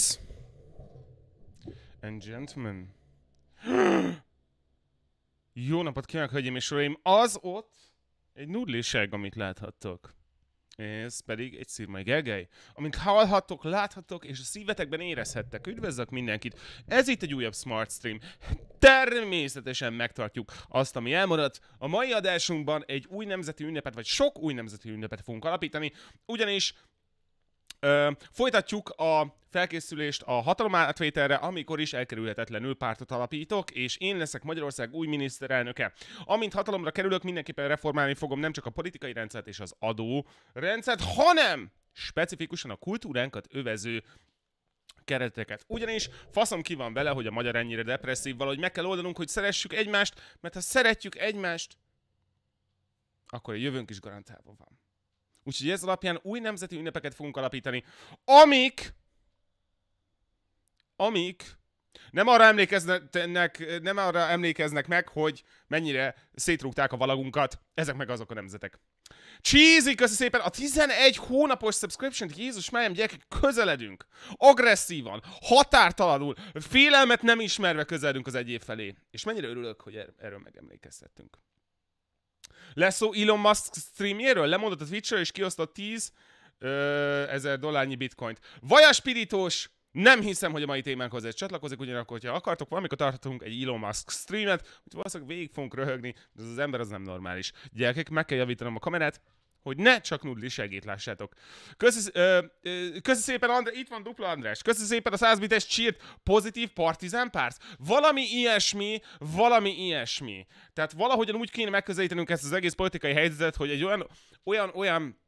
Ladies and gentlemen. Jó napot kívánok, hölgyeim és uraim! Az ott egy nudliság, amit láthattok. Ez pedig egy szirmai gegely, amit hallhattok, láthattok, és a szívetekben érezhettek. Üdvözlök mindenkit! Ez itt egy újabb Smart Stream. Természetesen megtartjuk azt, ami elmaradt. A mai adásunkban egy új nemzeti ünnepet, vagy sok új nemzeti ünnepet fogunk alapítani, ugyanis Ö, folytatjuk a felkészülést a hatalomátvételre, amikor is elkerülhetetlenül pártot alapítok, és én leszek Magyarország új miniszterelnöke. Amint hatalomra kerülök, mindenképpen reformálni fogom nem csak a politikai rendszert és az adó rendszert, hanem specifikusan a kultúránkat övező kereteket. Ugyanis faszom ki van vele, hogy a magyar ennyire depresszív, valahogy meg kell oldanunk, hogy szeressük egymást, mert ha szeretjük egymást, akkor a jövőnk is garantálva van. Úgyhogy ez alapján új nemzeti ünnepeket fogunk alapítani, amik, amik nem arra emlékeznek, nem arra emlékeznek meg, hogy mennyire szétrúgták a valagunkat. Ezek meg azok a nemzetek. Cheesy, köszi szépen! A 11 hónapos subscription Jézus melyem, gyerekek, közeledünk! Agresszívan, határtalanul, félelmet nem ismerve közeledünk az egyéb felé. És mennyire örülök, hogy er-, erről megemlékeztettünk. Lesz szó Elon Musk streamjéről? Lemondott a twitch és kiosztott 10 ö, ezer dollárnyi bitcoint. Vaja spiritós! Nem hiszem, hogy a mai témánkhoz ez csatlakozik, ugyanakkor, hogyha akartok, valamikor tarthatunk egy Elon Musk streamet, hogy valószínűleg végig fogunk röhögni, de az, az ember az nem normális. Gyerekek, meg kell javítanom a kamerát, hogy ne csak nudli segít, lássátok. Köszi, ö, ö, köszi szépen, András, itt van dupla András, köszi szépen a 100 bites csírt, pozitív partizán párc. Valami ilyesmi, valami ilyesmi. Tehát valahogyan úgy kéne megközelítenünk ezt az egész politikai helyzetet, hogy egy olyan, olyan, olyan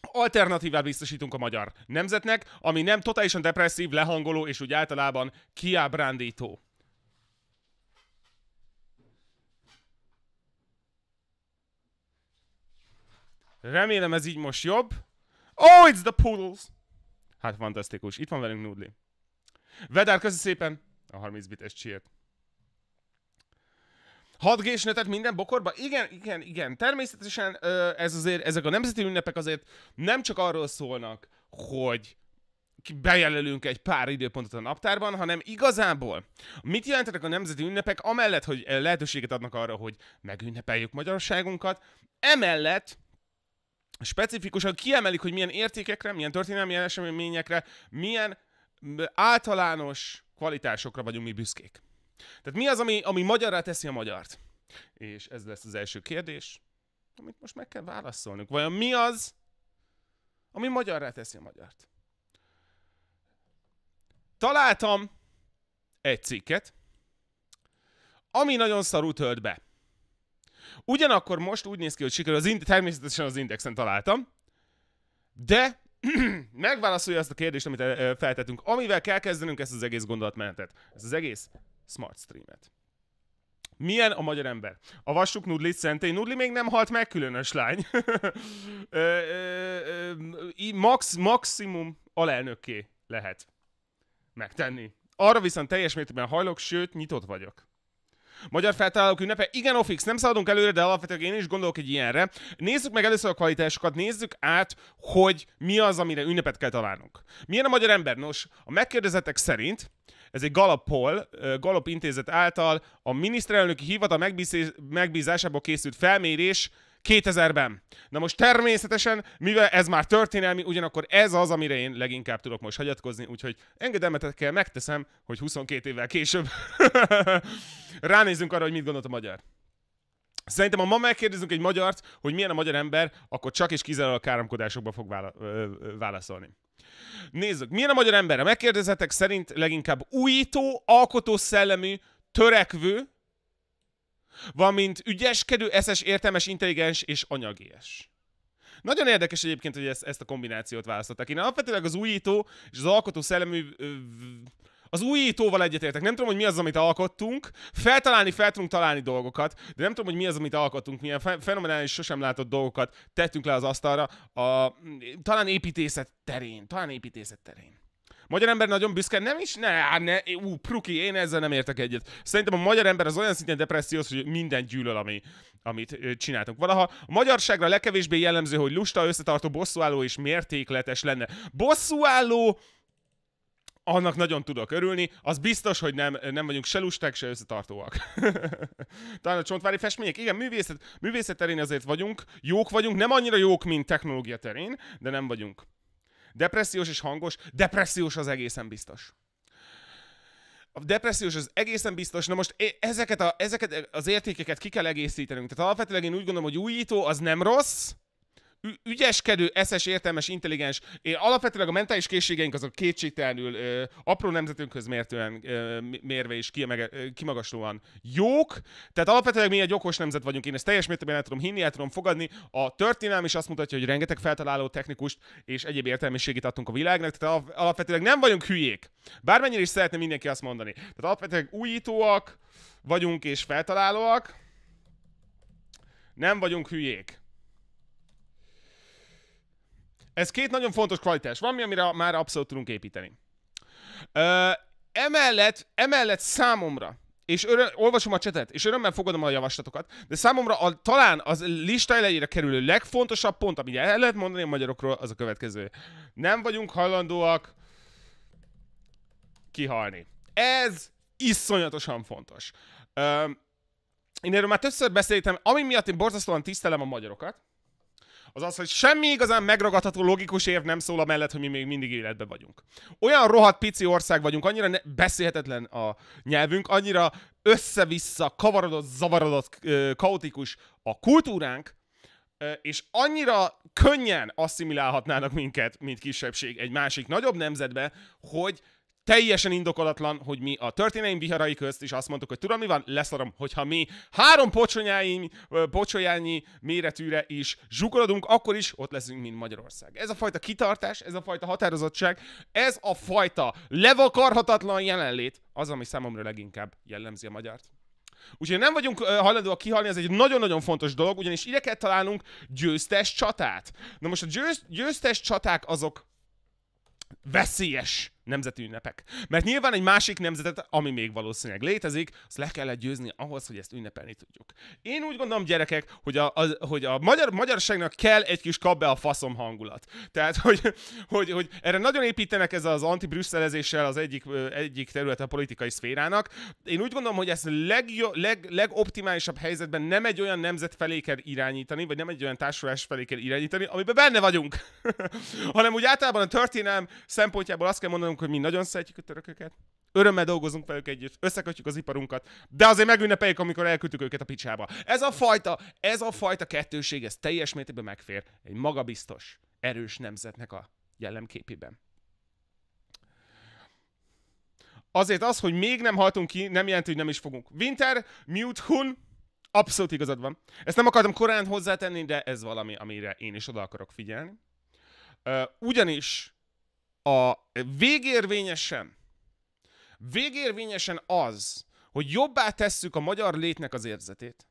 alternatívát biztosítunk a magyar nemzetnek, ami nem totálisan depresszív, lehangoló és úgy általában kiábrándító. Remélem ez így most jobb. Oh, it's the poodles! Hát fantasztikus. Itt van velünk Nudli. Vedár, köszi szépen a 30 bites csírt. 6 g minden bokorba? Igen, igen, igen. Természetesen ez azért, ezek a nemzeti ünnepek azért nem csak arról szólnak, hogy bejelölünk egy pár időpontot a naptárban, hanem igazából mit jelentenek a nemzeti ünnepek, amellett, hogy lehetőséget adnak arra, hogy megünnepeljük magyarosságunkat, emellett specifikusan kiemelik, hogy milyen értékekre, milyen történelmi eseményekre, milyen általános kvalitásokra vagyunk mi büszkék. Tehát mi az, ami, ami magyarra teszi a magyart? És ez lesz az első kérdés, amit most meg kell válaszolnunk. Vajon mi az, ami magyarra teszi a magyart? Találtam egy cikket, ami nagyon szarú tölt be. Ugyanakkor most úgy néz ki, hogy sikerül, az ind- természetesen az indexen találtam, de megválaszolja azt a kérdést, amit eh, feltettünk. Amivel kell kezdenünk ezt az egész gondolatmenetet, ezt az egész smart streamet. Milyen a magyar ember? A vassuk Nudli szentély. Nudli még nem halt meg, különös lány. max, maximum alelnökké lehet megtenni. Arra viszont teljes mértékben hajlok, sőt, nyitott vagyok. Magyar feltalálók ünnepe. Igen, Ofix, nem szaladunk előre, de alapvetően én is gondolok egy ilyenre. Nézzük meg először a kvalitásokat, nézzük át, hogy mi az, amire ünnepet kell találnunk. Milyen a magyar ember? Nos, a megkérdezettek szerint ez egy Galapol, poll, intézet által a miniszterelnöki hivatal megbízásából készült felmérés 2000-ben. Na most természetesen, mivel ez már történelmi, ugyanakkor ez az, amire én leginkább tudok most hagyatkozni, úgyhogy engedelmetekkel megteszem, hogy 22 évvel később ránézzünk arra, hogy mit gondolt a magyar. Szerintem, ha ma megkérdezünk egy magyart, hogy milyen a magyar ember, akkor csak és kizárólag káromkodásokba fog vála- ö, ö, válaszolni. Nézzük, milyen a magyar ember? Ha megkérdezetek, szerint leginkább újító, alkotó szellemű, törekvő, valamint ügyeskedő, eszes, értelmes, intelligens és anyagies. Nagyon érdekes egyébként, hogy ezt, ezt a kombinációt választották. Én alapvetőleg az újító és az alkotó szellemű... Az újítóval egyetértek. Nem tudom, hogy mi az, amit alkottunk. Feltalálni fel tudunk találni dolgokat, de nem tudom, hogy mi az, amit alkottunk. Milyen fenomenális, sosem látott dolgokat tettünk le az asztalra. A, talán építészet terén. Talán építészet terén. Magyar ember nagyon büszke, nem is, ne, hát ne, ú, pruki, én ezzel nem értek egyet. Szerintem a magyar ember az olyan szinten depressziós, hogy minden gyűlöl, ami, amit csináltunk. Valaha a magyarságra legkevésbé jellemző, hogy lusta, összetartó, bosszúálló és mértékletes lenne. Bosszúálló, annak nagyon tudok örülni, az biztos, hogy nem, nem vagyunk se lusták, se összetartóak. Talán a csontvári festmények, igen, művészet, művészet terén azért vagyunk, jók vagyunk, nem annyira jók, mint technológia terén, de nem vagyunk Depressziós és hangos, depressziós az egészen biztos. A depressziós az egészen biztos, na most ezeket, a, ezeket az értékeket ki kell egészítenünk. Tehát alapvetően én úgy gondolom, hogy újító az nem rossz, ügyeskedő, eszes, értelmes, intelligens. Én alapvetően a mentális készségeink azok kétségtelenül ö, apró nemzetünkhöz mértően ö, mérve és kiemege, ö, kimagaslóan jók. Tehát alapvetően mi egy okos nemzet vagyunk. Én ezt teljes mértékben el tudom hinni, el tudom fogadni. A történelem is azt mutatja, hogy rengeteg feltaláló technikust és egyéb értelmiségét adtunk a világnak. Tehát alapvetően nem vagyunk hülyék. Bármennyire is szeretne mindenki azt mondani. Tehát alapvetően újítóak vagyunk és feltalálóak. Nem vagyunk hülyék. Ez két nagyon fontos kvalitás. Van mi, amire már abszolút tudunk építeni. Ö, emellett, emellett számomra, és öröm, olvasom a csetet, és örömmel fogadom a javaslatokat, de számomra a, talán az lista elejére kerülő legfontosabb pont, amit el lehet mondani a magyarokról, az a következő. Nem vagyunk hajlandóak kihalni. Ez iszonyatosan fontos. Ö, én erről már többször beszéltem, ami miatt én borzasztóan tisztelem a magyarokat, az az, hogy semmi igazán megragadható logikus érv nem szól a mellett, hogy mi még mindig életben vagyunk. Olyan rohadt pici ország vagyunk, annyira ne- beszélhetetlen a nyelvünk, annyira össze-vissza, kavarodott, zavarodott, kaotikus a kultúránk, és annyira könnyen asszimilálhatnának minket, mint kisebbség egy másik nagyobb nemzetbe, hogy teljesen indokolatlan, hogy mi a történelmi viharai közt is azt mondtuk, hogy tudom mi van, leszarom, hogyha mi három pocsonyáim, pocsolyányi méretűre is zsugorodunk, akkor is ott leszünk, mint Magyarország. Ez a fajta kitartás, ez a fajta határozottság, ez a fajta levakarhatatlan jelenlét az, ami számomra leginkább jellemzi a magyart. Úgyhogy nem vagyunk hajlandóak kihalni, ez egy nagyon-nagyon fontos dolog, ugyanis ide kell találnunk győztes csatát. Na most a győz, győztes csaták azok veszélyes nemzeti ünnepek. Mert nyilván egy másik nemzetet, ami még valószínűleg létezik, azt le kellett győzni ahhoz, hogy ezt ünnepelni tudjuk. Én úgy gondolom, gyerekek, hogy a, a, hogy a magyar, magyarságnak kell egy kis kap be a faszom hangulat. Tehát, hogy, hogy, hogy erre nagyon építenek ez az antibrüsszelezéssel az egyik, egyik terület a politikai szférának. Én úgy gondolom, hogy ezt legjo, leg, legoptimálisabb helyzetben nem egy olyan nemzet felé kell irányítani, vagy nem egy olyan társulás felé kell irányítani, amiben benne vagyunk. Hanem úgy általában a történelem szempontjából azt kell mondanom, elmondunk, hogy mi nagyon szeretjük a törököket, örömmel dolgozunk velük együtt, összekötjük az iparunkat, de azért megünnepeljük, amikor elküldtük őket a picsába. Ez a fajta, ez a fajta kettőség, ez teljes mértékben megfér egy magabiztos, erős nemzetnek a jellemképében. Azért az, hogy még nem haltunk ki, nem jelenti, hogy nem is fogunk. Winter, Mute Hun, abszolút igazad van. Ezt nem akartam korán hozzátenni, de ez valami, amire én is oda akarok figyelni. Uh, ugyanis a végérvényesen, végérvényesen az, hogy jobbá tesszük a magyar létnek az érzetét,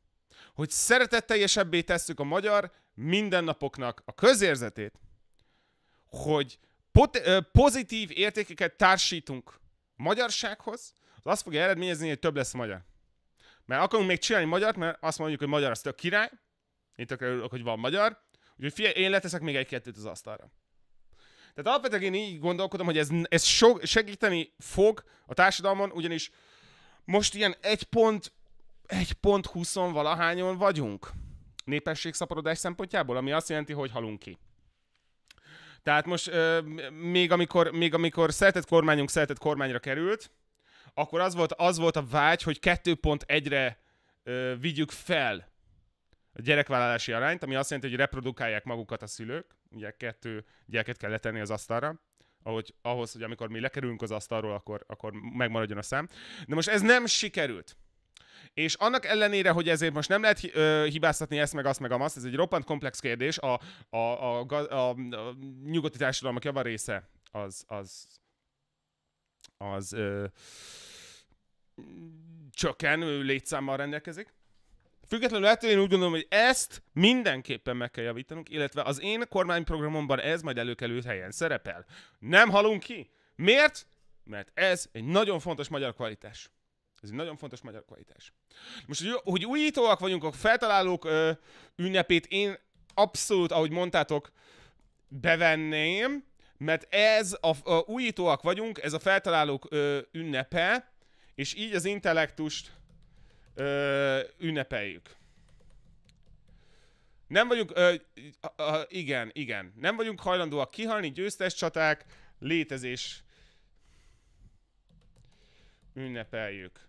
hogy szeretetteljesebbé tesszük a magyar mindennapoknak a közérzetét, hogy pot- pozitív értékeket társítunk magyarsághoz, az azt fogja eredményezni, hogy több lesz magyar. Mert akarunk még csinálni magyart, mert azt mondjuk, hogy magyar az tök király, én tökre örülök, hogy van magyar, úgyhogy figyelj, én leteszek még egy-kettőt az asztalra. Tehát alapvetően én így gondolkodom, hogy ez, ez so, segíteni fog a társadalmon, ugyanis most ilyen egy pont, egy pont huszon valahányon vagyunk népességszaporodás szempontjából, ami azt jelenti, hogy halunk ki. Tehát most euh, még amikor, még amikor szeretett kormányunk szeretett kormányra került, akkor az volt, az volt a vágy, hogy 2.1-re euh, vigyük fel a gyerekvállalási arányt, ami azt jelenti, hogy reprodukálják magukat a szülők, ugye kettő gyereket kell letenni az asztalra, ahogy, ahhoz, hogy amikor mi lekerülünk az asztalról, akkor, akkor megmaradjon a szám. De most ez nem sikerült. És annak ellenére, hogy ezért most nem lehet hibáztatni ezt, meg azt, meg azt, ez egy roppant komplex kérdés, a, a, a, a, a, a nyugati társadalmak java része az, az, az ö, csökken, létszámmal rendelkezik. Függetlenül ettől én úgy gondolom, hogy ezt mindenképpen meg kell javítanunk, illetve az én kormányprogramomban ez majd előkelő helyen szerepel. Nem halunk ki. Miért? Mert ez egy nagyon fontos magyar kvalitás. Ez egy nagyon fontos magyar kvalitás. Most, hogy, hogy újítóak vagyunk, a feltalálók ö, ünnepét én abszolút, ahogy mondtátok, bevenném, mert ez a, a újítóak vagyunk, ez a feltalálók ö, ünnepe, és így az intellektust ö, ünnepeljük. Nem vagyunk, ö, ö, ö, igen, igen, nem vagyunk hajlandóak kihalni, győztes csaták, létezés. Ünnepeljük.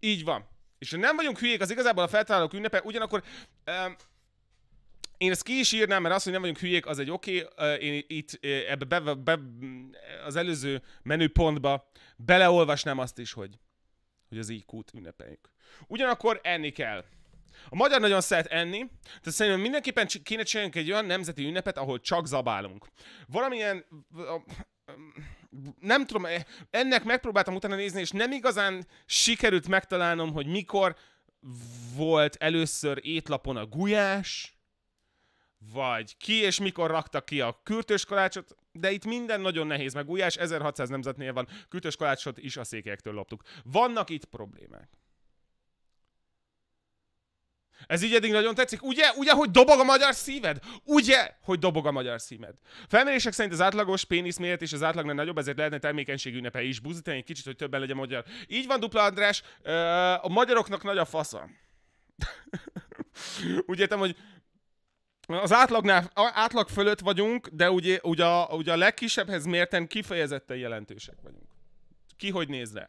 Így van. És nem vagyunk hülyék, az igazából a feltalálók ünnepe, ugyanakkor... ö, én ezt ki is írnám, mert az, hogy nem vagyunk hülyék, az egy oké, okay. én itt ebbe be, be, az előző menüpontba beleolvasnám azt is, hogy, hogy az IQ-t ünnepeljük. Ugyanakkor enni kell. A magyar nagyon szeret enni, tehát szerintem mindenképpen kéne csináljunk egy olyan nemzeti ünnepet, ahol csak zabálunk. Valamilyen nem tudom, e- ennek megpróbáltam utána nézni, és nem igazán sikerült megtalálnom, hogy mikor volt először étlapon a gulyás, vagy ki és mikor rakta ki a kürtős kalácsot, de itt minden nagyon nehéz, meg gulyás 1600 nemzetnél van, kürtős kalácsot is a székelyektől loptuk. Vannak itt problémák. Ez így eddig nagyon tetszik. Ugye? Ugye, hogy dobog a magyar szíved? Ugye, hogy dobog a magyar szíved? Felmérések szerint az átlagos pénisz méret és az átlagnál nagyobb, ezért lehetne termékenység ünnepe is. Buzítani egy kicsit, hogy többen legyen magyar. Így van, dupla András. A magyaroknak nagy a fasza. Úgy értem, hogy az átlagnál, átlag fölött vagyunk, de ugye, ugye, a, ugye a legkisebbhez mérten kifejezetten jelentősek vagyunk. Ki hogy néz le?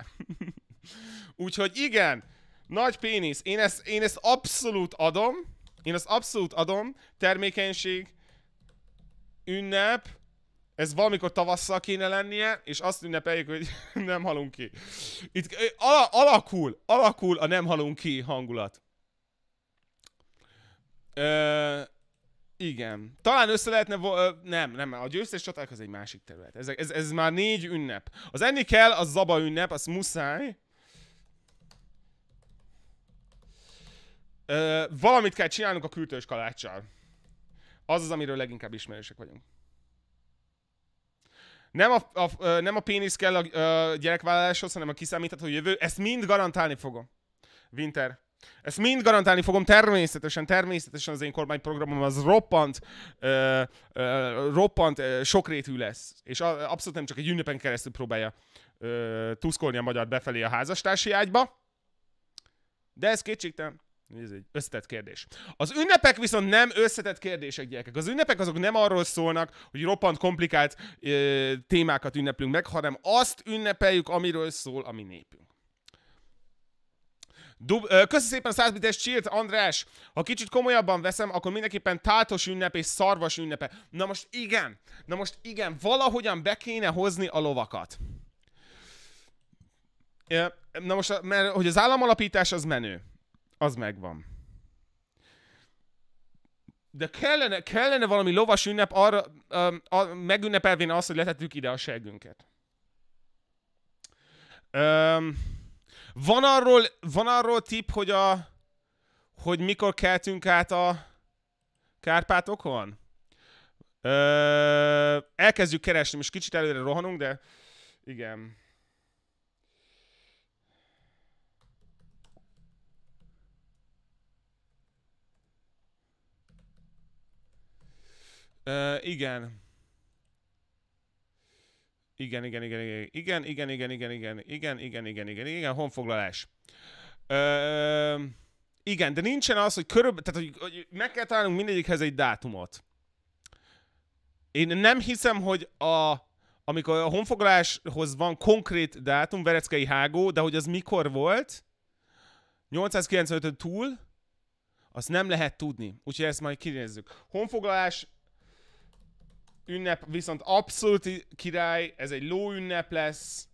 Úgyhogy igen, nagy pénisz. Én ezt, én ezt abszolút adom. Én ezt abszolút adom. Termékenység. Ünnep. Ez valamikor tavasszal kéne lennie, és azt ünnepeljük, hogy nem halunk ki. Itt al alakul, alakul a nem halunk ki hangulat. Ö, igen. Talán össze lehetne... Ö, nem, nem, a győztes csaták az egy másik terület. Ez, ez, ez már négy ünnep. Az enni kell, az zaba ünnep, az muszáj. Ö, valamit kell csinálnunk a kültős kalácssal. Az az, amiről leginkább ismerősek vagyunk. Nem a, a, nem a pénisz kell a, a gyerekvállaláshoz, hanem a kiszámítható jövő. Ezt mind garantálni fogom. Winter. Ezt mind garantálni fogom, természetesen, természetesen az én kormányprogramom az roppant, ö, ö, roppant ö, sokrétű lesz. És a, abszolút nem csak egy ünnepen keresztül próbálja ö, tuszkolni a magyar befelé a házastársi ágyba. De ez kétségtelen. Ez egy összetett kérdés. Az ünnepek viszont nem összetett kérdések, gyerekek. Az ünnepek azok nem arról szólnak, hogy roppant komplikált ö, témákat ünneplünk meg, hanem azt ünnepeljük, amiről szól a mi népünk. Dub- Köszi szépen a 100 bites cheert, András! Ha kicsit komolyabban veszem, akkor mindenképpen tátos ünnep és szarvas ünnepe. Na most igen, na most igen, valahogyan be kéne hozni a lovakat. Na most, mert hogy az államalapítás az menő az megvan. De kellene, kellene valami lovas ünnep arra, um, a, megünnepelvén azt, hogy letettük ide a segünket. Um, van arról, van arról tipp, hogy a, hogy mikor keltünk át a Kárpátokon? Ö, elkezdjük keresni, most kicsit előre rohanunk, de igen. igen. igen. Igen, igen, igen, igen, igen, igen, igen, igen, igen, igen, igen, igen, igen, honfoglalás. igen, de nincsen az, hogy körülbelül, tehát hogy, hogy meg kell találnunk mindegyikhez egy dátumot. Én nem hiszem, hogy a, amikor a honfoglaláshoz van konkrét dátum, Vereckei Hágó, de hogy az mikor volt, 895-ön túl, azt nem lehet tudni. Úgyhogy ezt majd kinézzük. Honfoglalás ünnep, viszont abszolút király, ez egy ünnep lesz,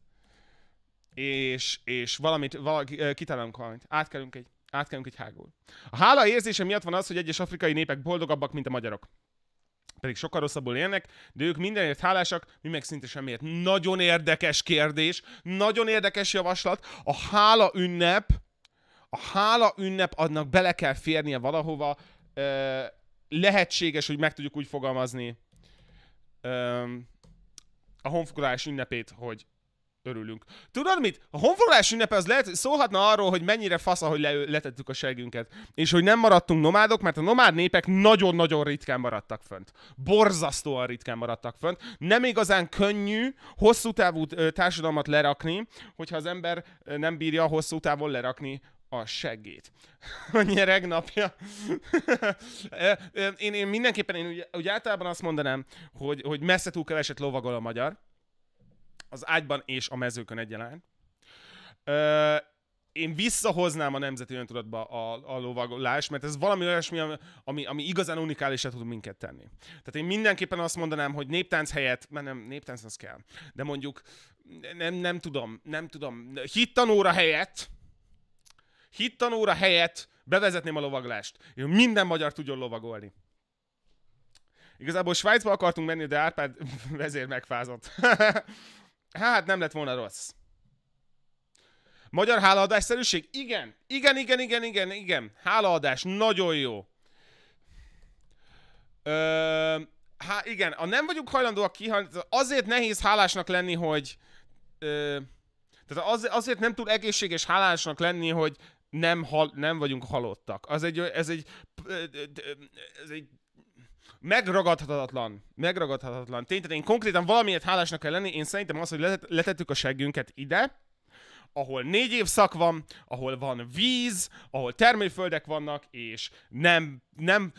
és, és valamit, valaki, kitalálunk valamit. Átkelünk egy, átkelünk egy hágul. A hála érzése miatt van az, hogy egyes afrikai népek boldogabbak, mint a magyarok. Pedig sokkal rosszabbul élnek, de ők mindenért hálásak, mi meg szinte semmiért. Nagyon érdekes kérdés, nagyon érdekes javaslat. A hála ünnep, a hála ünnep, adnak bele kell férnie valahova. Ö, lehetséges, hogy meg tudjuk úgy fogalmazni, öm, a honfoglalás ünnepét, hogy örülünk. Tudod mit? A honfoglalás ünnepe az lehet, szólhatna arról, hogy mennyire fasz, hogy le, letettük a segünket, és hogy nem maradtunk nomádok, mert a nomád népek nagyon-nagyon ritkán maradtak fönt. Borzasztóan ritkán maradtak fönt. Nem igazán könnyű hosszú távú társadalmat lerakni, hogyha az ember nem bírja hosszú távon lerakni a seggét. A nyereg napja. én, én mindenképpen, én úgy, ugye általában azt mondanám, hogy, hogy messze túl keveset lovagol a magyar, az ágyban és a mezőkön egyaránt. Én visszahoznám a nemzeti öntudatba a, a lovagolás, mert ez valami olyasmi, ami, ami igazán unikálisra tud minket tenni. Tehát én mindenképpen azt mondanám, hogy néptánc helyett, mert nem, néptánc az kell, de mondjuk nem, nem tudom, nem tudom, hittanóra helyett, hittanóra helyett bevezetném a lovaglást. minden magyar tudjon lovagolni. Igazából Svájcba akartunk menni, de Árpád vezér megfázott. hát nem lett volna rossz. Magyar hálaadásszerűség? Igen. Igen, igen, igen, igen, igen. Hálaadás, nagyon jó. Ö, há, igen, a nem vagyunk hajlandóak kihalni, azért nehéz hálásnak lenni, hogy... Ö, tehát az, azért nem tud egészséges hálásnak lenni, hogy nem, hal, nem vagyunk halottak. Az egy, ez egy, ez egy megragadhatatlan, megragadhatatlan tény. Tehát én konkrétan valamiért hálásnak kell lenni, én szerintem az, hogy letettük a seggünket ide, ahol négy évszak van, ahol van víz, ahol termőföldek vannak, és nem, nem,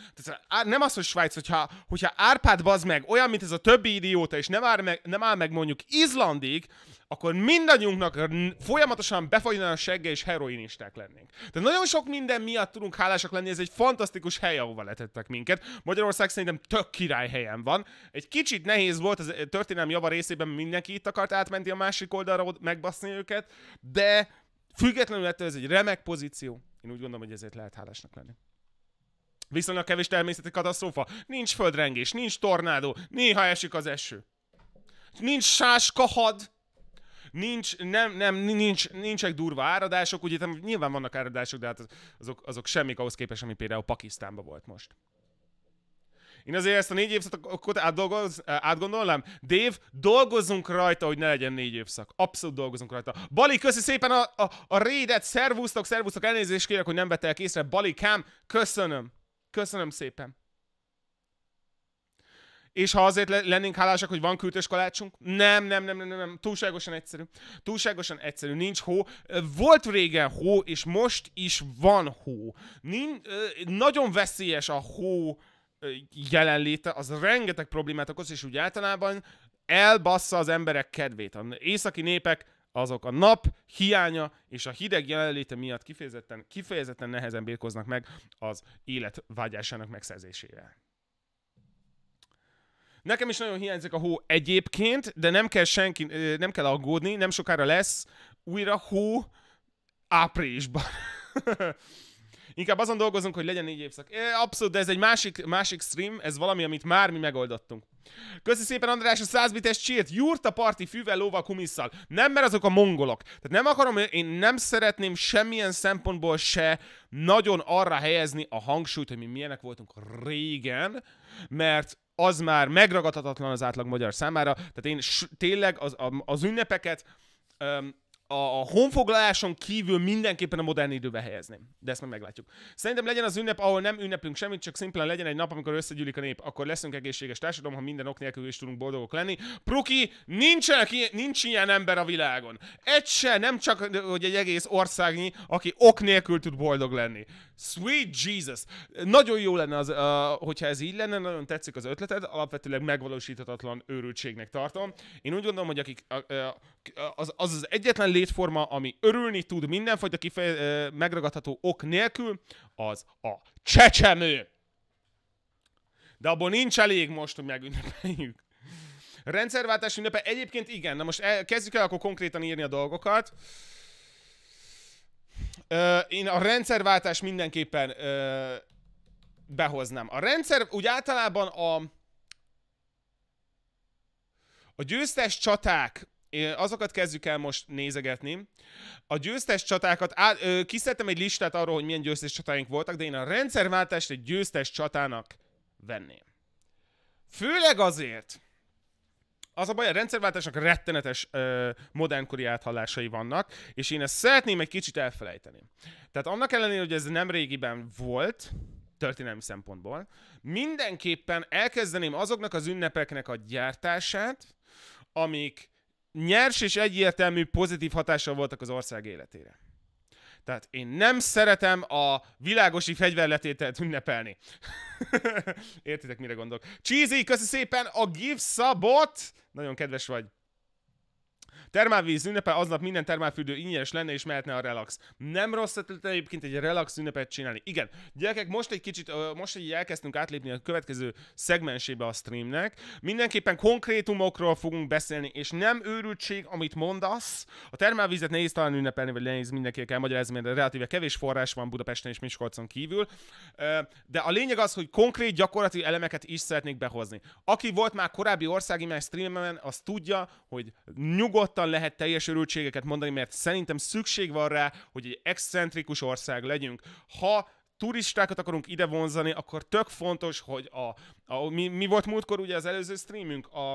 nem az, hogy Svájc, hogyha, hogyha Árpád bazd meg olyan, mint ez a többi idióta, és nem áll meg, nem áll meg mondjuk Izlandig, akkor mindannyiunknak folyamatosan befagyna a segge és heroinisták lennénk. De nagyon sok minden miatt tudunk hálásak lenni, ez egy fantasztikus hely, ahova letettek minket. Magyarország szerintem tök király helyen van. Egy kicsit nehéz volt, az eh, történelem java részében mindenki itt akart átmenni a másik oldalra, megbaszni őket, de függetlenül ettől ez egy remek pozíció. Én úgy gondolom, hogy ezért lehet hálásnak lenni. Viszonylag kevés természeti katasztrófa. Nincs földrengés, nincs tornádó, néha esik az eső. Nincs sáskahad, nincs, nem, nem, nincs, nincsenek durva áradások, ugye nyilván vannak áradások, de hát azok, azok semmik ahhoz képest, ami például Pakisztánban volt most. Én azért ezt a négy évszakot átdolgoz, átgondolnám. Dév, dolgozzunk rajta, hogy ne legyen négy évszak. Abszolút dolgozunk rajta. Bali, köszi szépen a, a, a rédet, Szervusztok, szervusztok. Elnézést kérek, hogy nem vettek észre. Bali, kám, köszönöm. Köszönöm szépen. És ha azért lennénk hálásak, hogy van kültös kalácsunk? Nem, nem, nem, nem, nem, túlságosan egyszerű. Túlságosan egyszerű, nincs hó. Volt régen hó, és most is van hó. Nin, nagyon veszélyes a hó jelenléte, az rengeteg problémát okoz, és úgy általában elbassza az emberek kedvét. Az északi népek azok a nap hiánya és a hideg jelenléte miatt kifejezetten, kifejezetten nehezen bírkoznak meg az élet vágyásának megszerzésével. Nekem is nagyon hiányzik a hó egyébként, de nem kell senki, nem kell aggódni, nem sokára lesz újra hó áprilisban. Inkább azon dolgozunk, hogy legyen négy évszak. abszolút, de ez egy másik, másik stream, ez valami, amit már mi megoldottunk. Köszi szépen András a 100 bites csírt, júrt a parti fűvel, lóval, kumisszal. Nem, mert azok a mongolok. Tehát nem akarom, én nem szeretném semmilyen szempontból se nagyon arra helyezni a hangsúlyt, hogy mi milyenek voltunk régen, mert az már megragadhatatlan az átlag magyar számára. Tehát én tényleg az, a, az ünnepeket a, a honfoglaláson kívül mindenképpen a modern időbe helyezném. De ezt meg meglátjuk. Szerintem legyen az ünnep, ahol nem ünnepünk semmit, csak szimplán legyen egy nap, amikor összegyűlik a nép. Akkor leszünk egészséges társadalom, ha minden ok nélkül is tudunk boldogok lenni. Pruki, nincsenek, nincs ilyen ember a világon. Egy se, nem csak hogy egy egész országnyi, aki ok nélkül tud boldog lenni. Sweet Jesus! Nagyon jó lenne, az, uh, hogyha ez így lenne, nagyon tetszik az ötleted, alapvetőleg megvalósíthatatlan őrültségnek tartom. Én úgy gondolom, hogy akik uh, uh, az, az az egyetlen létforma, ami örülni tud mindenfajta kifeje, megragadható ok nélkül, az a csecsemő. De abból nincs elég most, hogy megünnepeljük. Rendszerváltás ünnepe egyébként igen, na most el, kezdjük el akkor konkrétan írni a dolgokat. Ö, én a rendszerváltás mindenképpen ö, behoznám. A rendszer úgy általában a a győztes csaták azokat kezdjük el most nézegetni. A győztes csatákat, á, ö, kiszedtem egy listát arról, hogy milyen győztes csatáink voltak, de én a rendszerváltást egy győztes csatának venném. Főleg azért, az a baj, a rendszerváltásnak rettenetes ö, modernkori áthallásai vannak, és én ezt szeretném egy kicsit elfelejteni. Tehát annak ellenére, hogy ez nem régiben volt, történelmi szempontból, mindenképpen elkezdeném azoknak az ünnepeknek a gyártását, amik nyers és egyértelmű pozitív hatással voltak az ország életére. Tehát én nem szeretem a világosi fegyverletételt ünnepelni. Értitek, mire gondolok. Cheesy, köszi szépen a gift szabot! Nagyon kedves vagy. Termálvíz ünnepe, aznap minden termálfürdő ingyenes lenne, és mehetne a relax. Nem rossz ötlet egyébként egy relax ünnepet csinálni. Igen, gyerekek, most egy kicsit, most egy elkezdtünk átlépni a következő szegmensébe a streamnek. Mindenképpen konkrétumokról fogunk beszélni, és nem őrültség, amit mondasz. A termálvízet nehéz talán ünnepelni, vagy nehéz mindenkinek elmagyarázni, mert relatíve kevés forrás van Budapesten és Miskolcon kívül. De a lényeg az, hogy konkrét gyakorlati elemeket is szeretnék behozni. Aki volt már korábbi országi streamen, az tudja, hogy nyugodtan nyugodtan lehet teljes örültségeket mondani, mert szerintem szükség van rá, hogy egy excentrikus ország legyünk. Ha turistákat akarunk ide vonzani, akkor tök fontos, hogy a, a mi, mi volt múltkor ugye az előző streamünk, a,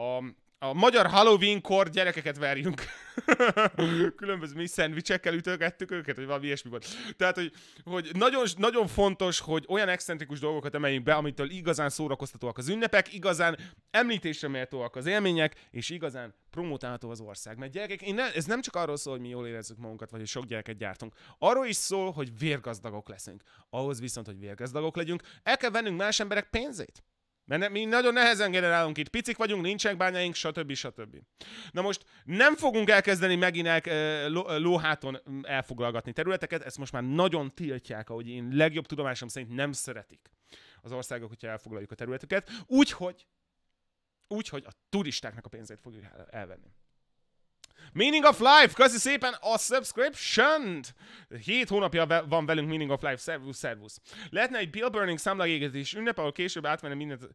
a a magyar Halloween-kor gyerekeket verjünk. Különböző mi szendvicsekkel ütögettük őket, vagy valami ilyesmi volt. Tehát, hogy, hogy nagyon, nagyon fontos, hogy olyan excentrikus dolgokat emeljünk be, amitől igazán szórakoztatóak az ünnepek, igazán említésre méltóak az élmények, és igazán promotálható az ország. Mert gyerekek, én ne, ez nem csak arról szól, hogy mi jól érezzük magunkat, vagy hogy sok gyereket gyártunk. Arról is szól, hogy vérgazdagok leszünk. Ahhoz viszont, hogy vérgazdagok legyünk, el kell vennünk más emberek pénzét. Mert mi nagyon nehezen generálunk itt, picik vagyunk, nincsenek bányaink, stb. stb. Na most nem fogunk elkezdeni megint el, lóháton elfoglalgatni területeket, ezt most már nagyon tiltják, ahogy én legjobb tudomásom szerint nem szeretik az országok, hogyha elfoglaljuk a területeket. Úgyhogy úgy, a turistáknak a pénzét fogjuk elvenni. Meaning of Life, köszi szépen a subscription -t. Hét hónapja ve van velünk Meaning of Life, szervusz, szervusz. Lehetne egy Bill Burning számlaégetés ünnep, ahol később átvenne mindent,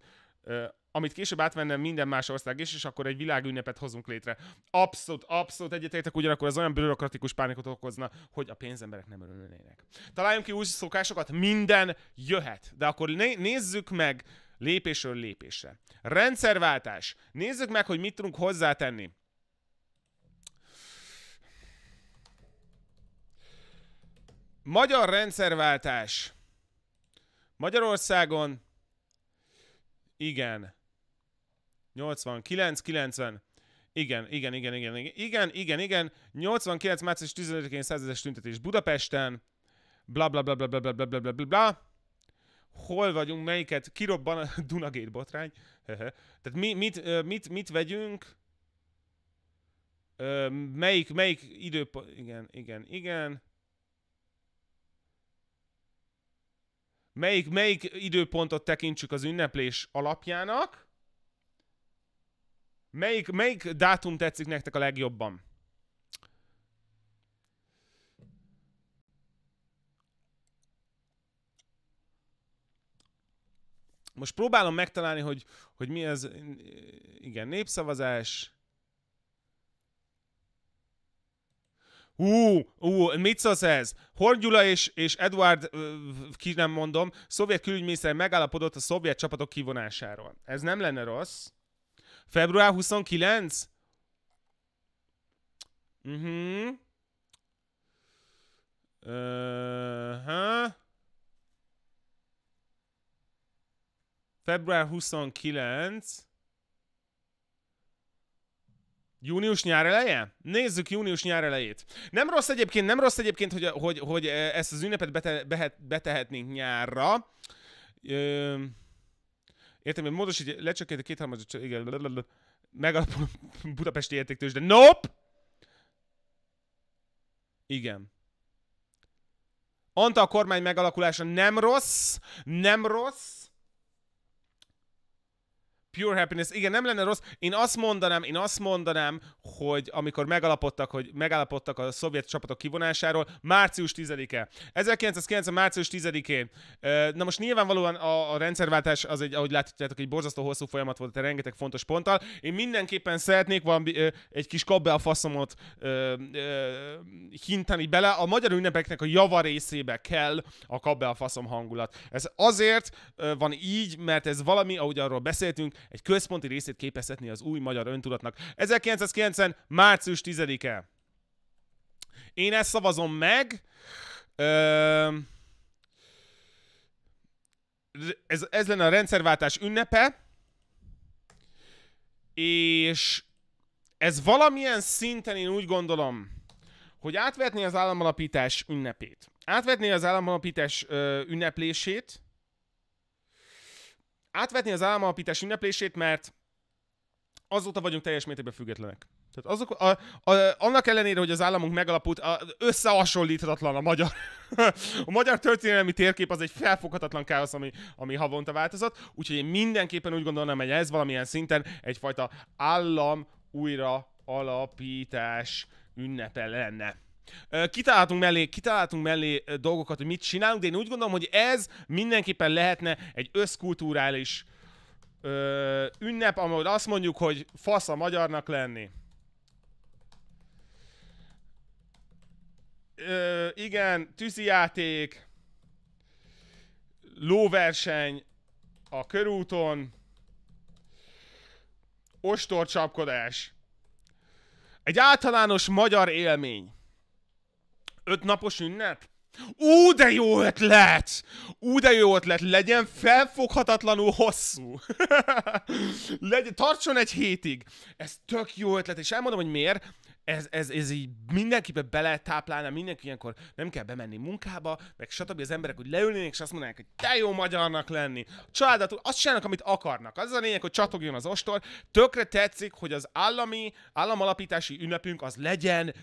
uh, amit később átvenne minden más ország is, és akkor egy világünnepet hozunk létre. Abszolút, abszolút egyetértek, ugyanakkor az olyan bürokratikus pánikot okozna, hogy a pénzemberek nem örülnének. Találjunk ki új szokásokat, minden jöhet. De akkor né- nézzük meg lépésről lépésre. Rendszerváltás. Nézzük meg, hogy mit tudunk hozzátenni Magyar rendszerváltás. Magyarországon. Igen. 89, 90. Igen, igen, igen, igen, igen, igen, igen, igen. 89. március 15-én százezes tüntetés Budapesten. Bla, bla, bla, bla, bla, bla, bla, bla, bla, bla, bla. Hol vagyunk, melyiket kirobban a Dunagét botrány. Tehát mi, mit, mit, mit vegyünk? Melyik, melyik időpont... Igen, igen, igen. Melyik, melyik időpontot tekintsük az ünneplés alapjának? Melyik, melyik dátum tetszik nektek a legjobban? Most próbálom megtalálni, hogy, hogy mi ez. Igen, népszavazás. Ú, ú, mit szólsz ez? Horngyula és, és Edward, ki nem mondom, szovjet külügyminiszter megállapodott a szovjet csapatok kivonásáról. Ez nem lenne rossz. Február 29? Mhm. Uh-huh. Uh-huh. Február 29. Június nyár eleje? Nézzük június nyár elejét. Nem rossz egyébként, nem rossz egyébként, hogy, hogy, hogy e, ezt az ünnepet bete, behet, betehetnénk nyárra. Ö, értem, hogy hogy lecsökkent a kétharmadot, igen, megalapul budapesti értéktős, de nope! Igen. Anta a kormány megalakulása nem rossz, nem rossz, Pure Happiness, igen, nem lenne rossz. Én azt mondanám, én azt mondanám, hogy amikor megalapodtak, hogy megállapodtak a szovjet csapatok kivonásáról, március 10-e. 1990. március 10-én. Na most nyilvánvalóan a, a rendszerváltás az egy, ahogy látjátok, egy borzasztó hosszú folyamat volt, de rengeteg fontos ponttal. Én mindenképpen szeretnék valami, egy kis kabbe a faszomot hintani bele. A magyar ünnepeknek a java részébe kell a kabbe a faszom hangulat. Ez azért van így, mert ez valami, ahogy arról beszéltünk, egy központi részét képezhetni az új magyar öntudatnak. 1990. március 10-e. Én ezt szavazom meg. Ö... Ez, ez lenne a rendszerváltás ünnepe, és ez valamilyen szinten én úgy gondolom, hogy átvetni az államalapítás ünnepét. Átvetné az államalapítás ünneplését, átvetni az államalapítás ünneplését, mert azóta vagyunk teljes mértékben függetlenek. Tehát azok, a, a, annak ellenére, hogy az államunk megalapult, a, összehasonlíthatatlan a magyar. a magyar történelmi térkép az egy felfoghatatlan káosz, ami, ami havonta változott, úgyhogy én mindenképpen úgy gondolom, hogy ez valamilyen szinten egyfajta állam újra alapítás ünnepe lenne. Kitaláltunk mellé, kitaláltunk mellé dolgokat, hogy mit csinálunk, de én úgy gondolom, hogy ez mindenképpen lehetne egy összkulturális ö, ünnep, amikor azt mondjuk, hogy fasz a magyarnak lenni. Ö, igen, tűzijáték, lóverseny a körúton, ostorcsapkodás. Egy általános magyar élmény. Öt napos ünnep? Ú, de jó ötlet! Ú, de jó ötlet! Legyen felfoghatatlanul hosszú. Legyen, tartson egy hétig. Ez tök jó ötlet, és elmondom, hogy miért. Ez, ez, ez így mindenkibe bele táplálna, mindenki ilyenkor nem kell bemenni munkába, meg stb. az emberek úgy leülnének, és azt mondanák, hogy te jó magyarnak lenni. A családot azt csinálnak, amit akarnak. Az a lényeg, hogy csatogjon az ostor. Tökre tetszik, hogy az állami, államalapítási ünnepünk az legyen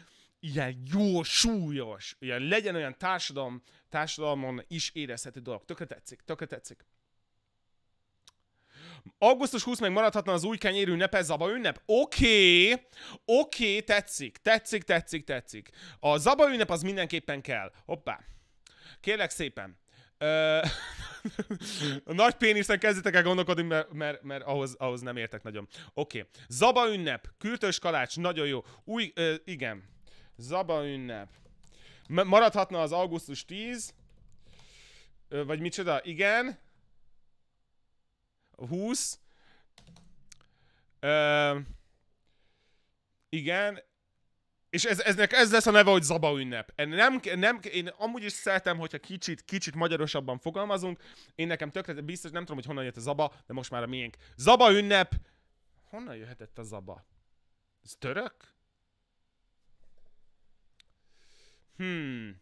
ilyen jó, súlyos, ilyen legyen olyan társadalom, társadalmon is érezhető dolog. Tökre tetszik, tökre tetszik. Augusztus 20 meg maradhatna az új kenyérű nepe Zaba ünnep? Oké, okay, oké, okay, tetszik, tetszik, tetszik, tetszik. A Zaba ünnep az mindenképpen kell. Hoppá. Kérlek szépen. a nagy péniszen kezdetek el gondolkodni, mert, mert, mert ahhoz, ahhoz nem értek nagyon. Oké. Okay. Zaba ünnep, kürtös kalács, nagyon jó. Új, ö, igen. Zaba ünnep. maradhatna az augusztus 10. vagy micsoda? Igen. 20. Ö, igen. És ez, eznek ez lesz a neve, hogy Zaba ünnep. Nem, nem, én amúgy is szeretem, hogyha kicsit, kicsit magyarosabban fogalmazunk. Én nekem tökre biztos, nem tudom, hogy honnan jött a Zaba, de most már a miénk. Zaba ünnep! Honnan jöhetett a Zaba? Ez török? Hmm.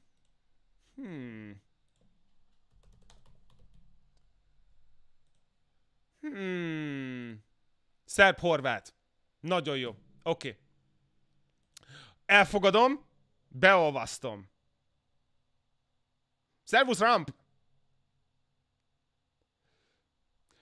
Hmm. Hmm. Szerb-horvát. Nagyon jó. Oké. Okay. Elfogadom, beolvasztom. Szervusz, Ramp!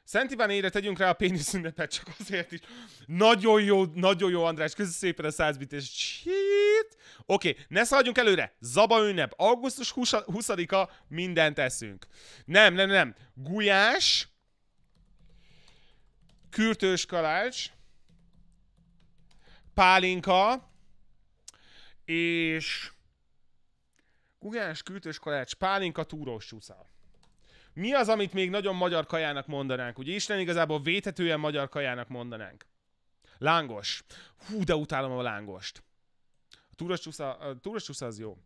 Szent Iván ére tegyünk rá a pénisz ünnepet, csak azért is. Nagyon jó, nagyon jó, András, köszönöm szépen a százbitést. Shit! Oké, okay, ne szaladjunk előre. Zaba ünnep. Augusztus 20-a mindent eszünk. Nem, nem, nem. Gulyás. Kürtős kalács. Pálinka. És... Gulyás, kürtős kalács, pálinka, túrós csúszal. mi az, amit még nagyon magyar kajának mondanánk? Ugye Isten igazából vétetően magyar kajának mondanánk. Lángos. Hú, de utálom a lángost túracsúszá, túracsúszá az jó.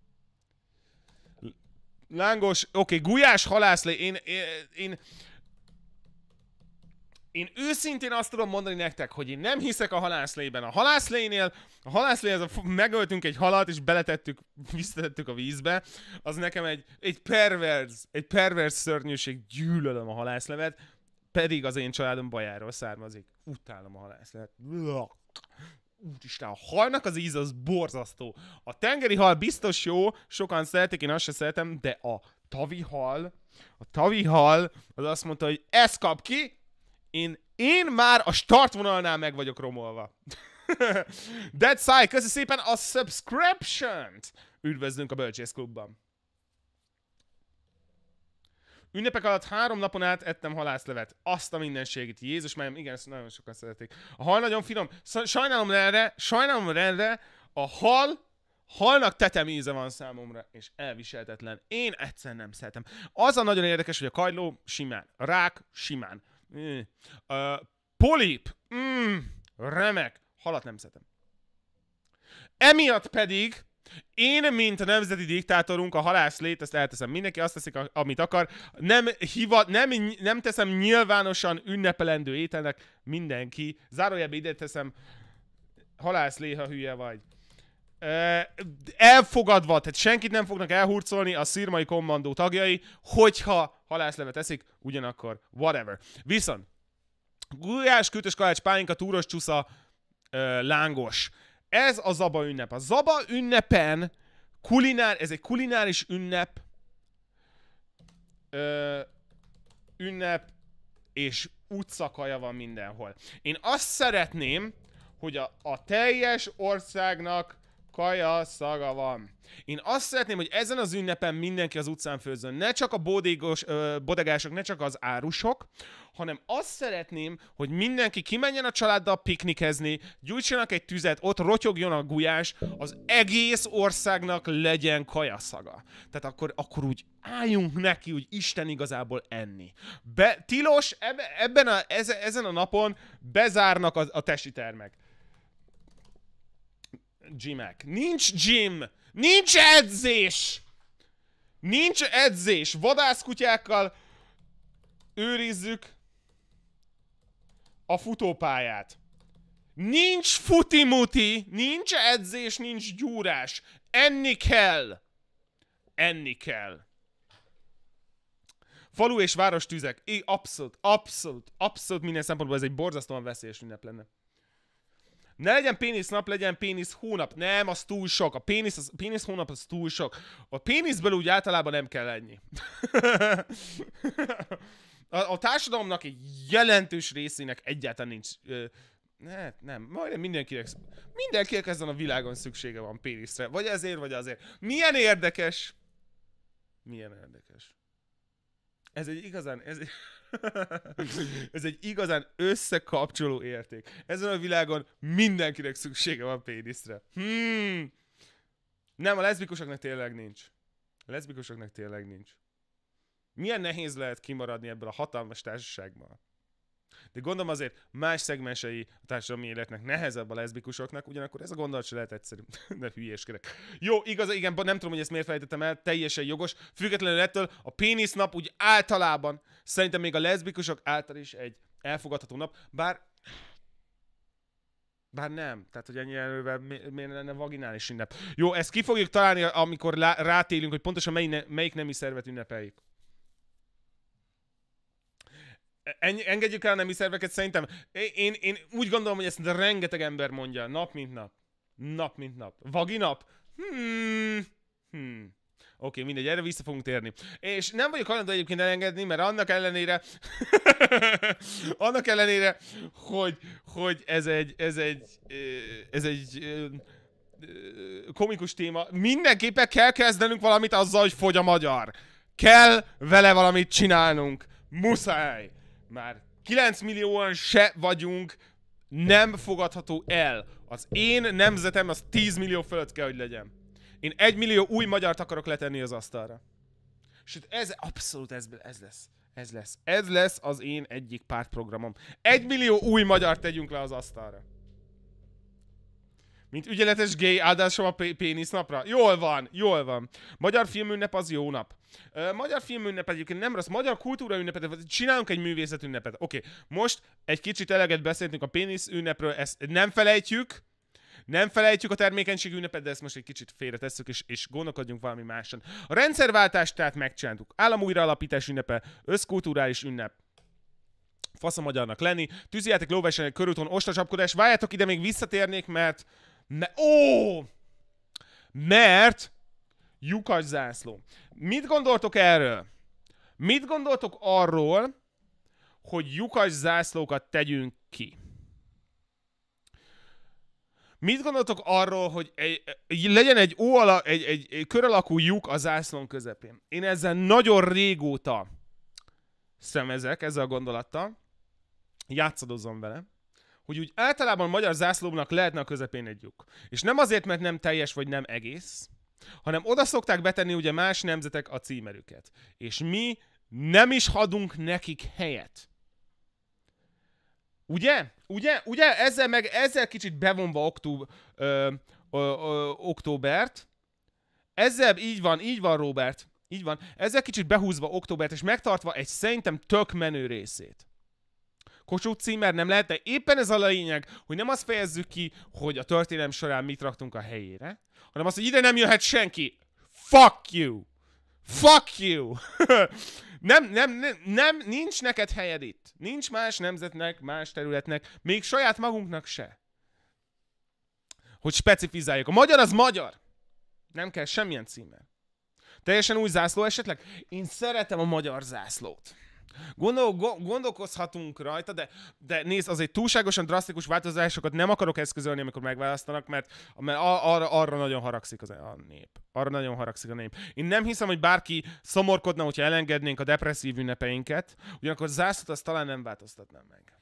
Lángos, oké, okay, gulyás halászlé, én, én, én, én őszintén azt tudom mondani nektek, hogy én nem hiszek a halászlében. A halászlénél, a halászléhez a, megöltünk egy halat, és beletettük, visszatettük a vízbe, az nekem egy, egy perverz, egy perverz szörnyűség, gyűlölöm a halászlevet, pedig az én családom bajáról származik. Utálom a halászlevet úristen, a halnak az íz az borzasztó. A tengeri hal biztos jó, sokan szeretik, én azt se szeretem, de a tavi hal, a tavi hal, az azt mondta, hogy ezt kap ki, én, én már a startvonalnál meg vagyok romolva. Dead Side, köszi szépen a subscription-t! Üdvözlünk a Bölcsész Klubban! Ünnepek alatt három napon át ettem halászlevet. Azt a mindenségét. Jézus, már igen, ezt nagyon sokan szeretik. A hal nagyon finom. Sajnálom erre, sajnálom erre, a hal halnak tetem íze van számomra, és elviseltetlen. Én egyszer nem szeretem. Az a nagyon érdekes, hogy a kajló simán, a rák simán. Mm. polip, mm, remek, halat nem szeretem. Emiatt pedig én, mint a nemzeti diktátorunk, a lét, ezt elteszem. Mindenki azt teszik, amit akar. Nem, hiva, nem, nem teszem nyilvánosan ünnepelendő ételnek mindenki. Zárójelbe ide teszem, halászlé, ha hülye vagy. Elfogadva, tehát senkit nem fognak elhurcolni a szirmai kommandó tagjai, hogyha halászlevet eszik, ugyanakkor whatever. Viszont gulyás, kütös, kalács, pálinka, túros csúsza, lángos. Ez a Zaba ünnep. A Zaba ünnepen kulinár, ez egy kulináris ünnep, ö, ünnep, és utcakaja van mindenhol. Én azt szeretném, hogy a, a teljes országnak kaja szaga van. Én azt szeretném, hogy ezen az ünnepen mindenki az utcán főzön. Ne csak a bodégos, ö, bodegások, ne csak az árusok, hanem azt szeretném, hogy mindenki kimenjen a családdal piknikezni, gyújtsanak egy tüzet, ott rotyogjon a gulyás, az egész országnak legyen kajaszaga. Tehát akkor, akkor úgy álljunk neki, úgy Isten igazából enni. Be, tilos, ebben a, ezen a napon bezárnak a, a testi termek gymek. Nincs gym! Nincs edzés! Nincs edzés! Vadászkutyákkal őrizzük a futópályát. Nincs futimuti, nincs edzés, nincs gyúrás. Enni kell! Enni kell. Falu és város tüzek. É, abszolút, abszolút, abszolút minden szempontból ez egy borzasztóan veszélyes ünnep lenne. Ne legyen pénisz nap, legyen pénisz hónap. Nem, az túl sok. A pénisz, az, pénisz hónap az túl sok. A péniszből úgy általában nem kell ennyi. a, a társadalomnak egy jelentős részének egyáltalán nincs... Ö, ne, nem, majdnem mindenkinek, mindenkinek ezen a világon szüksége van péniszre. Vagy ezért, vagy azért. Milyen érdekes! Milyen érdekes. Ez egy igazán, ez egy... Ez egy igazán összekapcsoló érték. Ezen a világon mindenkinek szüksége van péniszre. Hmm. Nem, a leszbikusoknak tényleg nincs. A leszbikusoknak tényleg nincs. Milyen nehéz lehet kimaradni ebből a hatalmas társaságban? De gondolom azért más szegmensei a társadalmi életnek nehezebb a leszbikusoknak, ugyanakkor ez a gondolat se lehet egyszerű. ne hülyéskedek. Jó, igaz, igen, nem tudom, hogy ezt miért felejtettem el, teljesen jogos. Függetlenül ettől a pénisz nap úgy általában szerintem még a leszbikusok által is egy elfogadható nap, bár bár nem, tehát hogy ennyi erővel miért lenne vaginális ünnep. Jó, ezt ki fogjuk találni, amikor rátélünk, hogy pontosan mely ne- melyik nemi szervet ünnepeljük. Ennyi, engedjük el a nemi szerveket, szerintem én, én úgy gondolom, hogy ezt rengeteg ember mondja, nap mint nap. Nap mint nap. nap? Hmm. Hmm. Oké, okay, mindegy, erre vissza fogunk térni. És nem vagyok hajlandó egyébként elengedni, mert annak ellenére, annak ellenére, hogy, hogy ez egy, ez egy, ez egy komikus téma, mindenképpen kell kezdenünk valamit azzal, hogy fogy a magyar. Kell vele valamit csinálnunk. Muszáj! már 9 millióan se vagyunk, nem fogadható el. Az én nemzetem az 10 millió fölött kell, hogy legyen. Én 1 millió új magyar akarok letenni az asztalra. Sőt, ez abszolút ez, ez lesz. Ez lesz. Ez lesz az én egyik pártprogramom. Egy millió új magyar tegyünk le az asztalra. Mint ügyeletes gay, áldásom a pénisz napra. Jól van, jól van. Magyar filmünnep az jó nap. Magyar filmünnep egyébként nem rossz, magyar kultúra ünnepet, csinálunk egy művészet ünnepet. Oké, okay. most egy kicsit eleget beszéltünk a pénisz ünnepről, ezt nem felejtjük, nem felejtjük a termékenység ünnepet, de ezt most egy kicsit félretesszük, és, és gondolkodjunk valami máson. A rendszerváltást tehát megcsináltuk. Állam újraalapítás ünnepe, összkulturális ünnep, fasz a magyarnak lenni. Tűzijáték, lóverseny, körülton ostacsapkodás. Várjátok, ide még visszatérnék, mert ne- Ó! Mert lyukas zászló. Mit gondoltok erről? Mit gondoltok arról, hogy lyukas zászlókat tegyünk ki? Mit gondoltok arról, hogy egy, egy, legyen egy, ó ala, egy, egy, egy kör alakú lyuk a zászlón közepén? Én ezzel nagyon régóta szemezek, ezzel a gondolattal. Játszadozom vele hogy úgy általában a magyar zászlóknak lehetne a közepén egy lyuk. És nem azért, mert nem teljes vagy nem egész, hanem oda szokták betenni ugye más nemzetek a címerüket. És mi nem is adunk nekik helyet. Ugye? Ugye? Ugye? Ezzel meg ezzel kicsit bevonva októ, ö, ö, ö, októbert. Ezzel így van, így van Robert. Így van. Ezzel kicsit behúzva októbert, és megtartva egy szerintem tök menő részét. Kossuth címer nem lehet, de éppen ez a lényeg, hogy nem azt fejezzük ki, hogy a történelem során mit raktunk a helyére, hanem azt, hogy ide nem jöhet senki. Fuck you! Fuck you! nem, nem, nem, nem, nincs neked helyed itt. Nincs más nemzetnek, más területnek, még saját magunknak se. Hogy specifizáljuk. A magyar az magyar. Nem kell semmilyen címer. Teljesen új zászló esetleg? Én szeretem a magyar zászlót. Gondol, gondolkozhatunk rajta, de, de nézd, azért túlságosan drasztikus változásokat nem akarok eszközölni, amikor megválasztanak, mert, mert arra, arra nagyon haragszik az, a nép. Arra nagyon haragszik a nép. Én nem hiszem, hogy bárki szomorkodna, hogyha elengednénk a depresszív ünnepeinket, ugyanakkor zászlót azt talán nem változtatnám meg.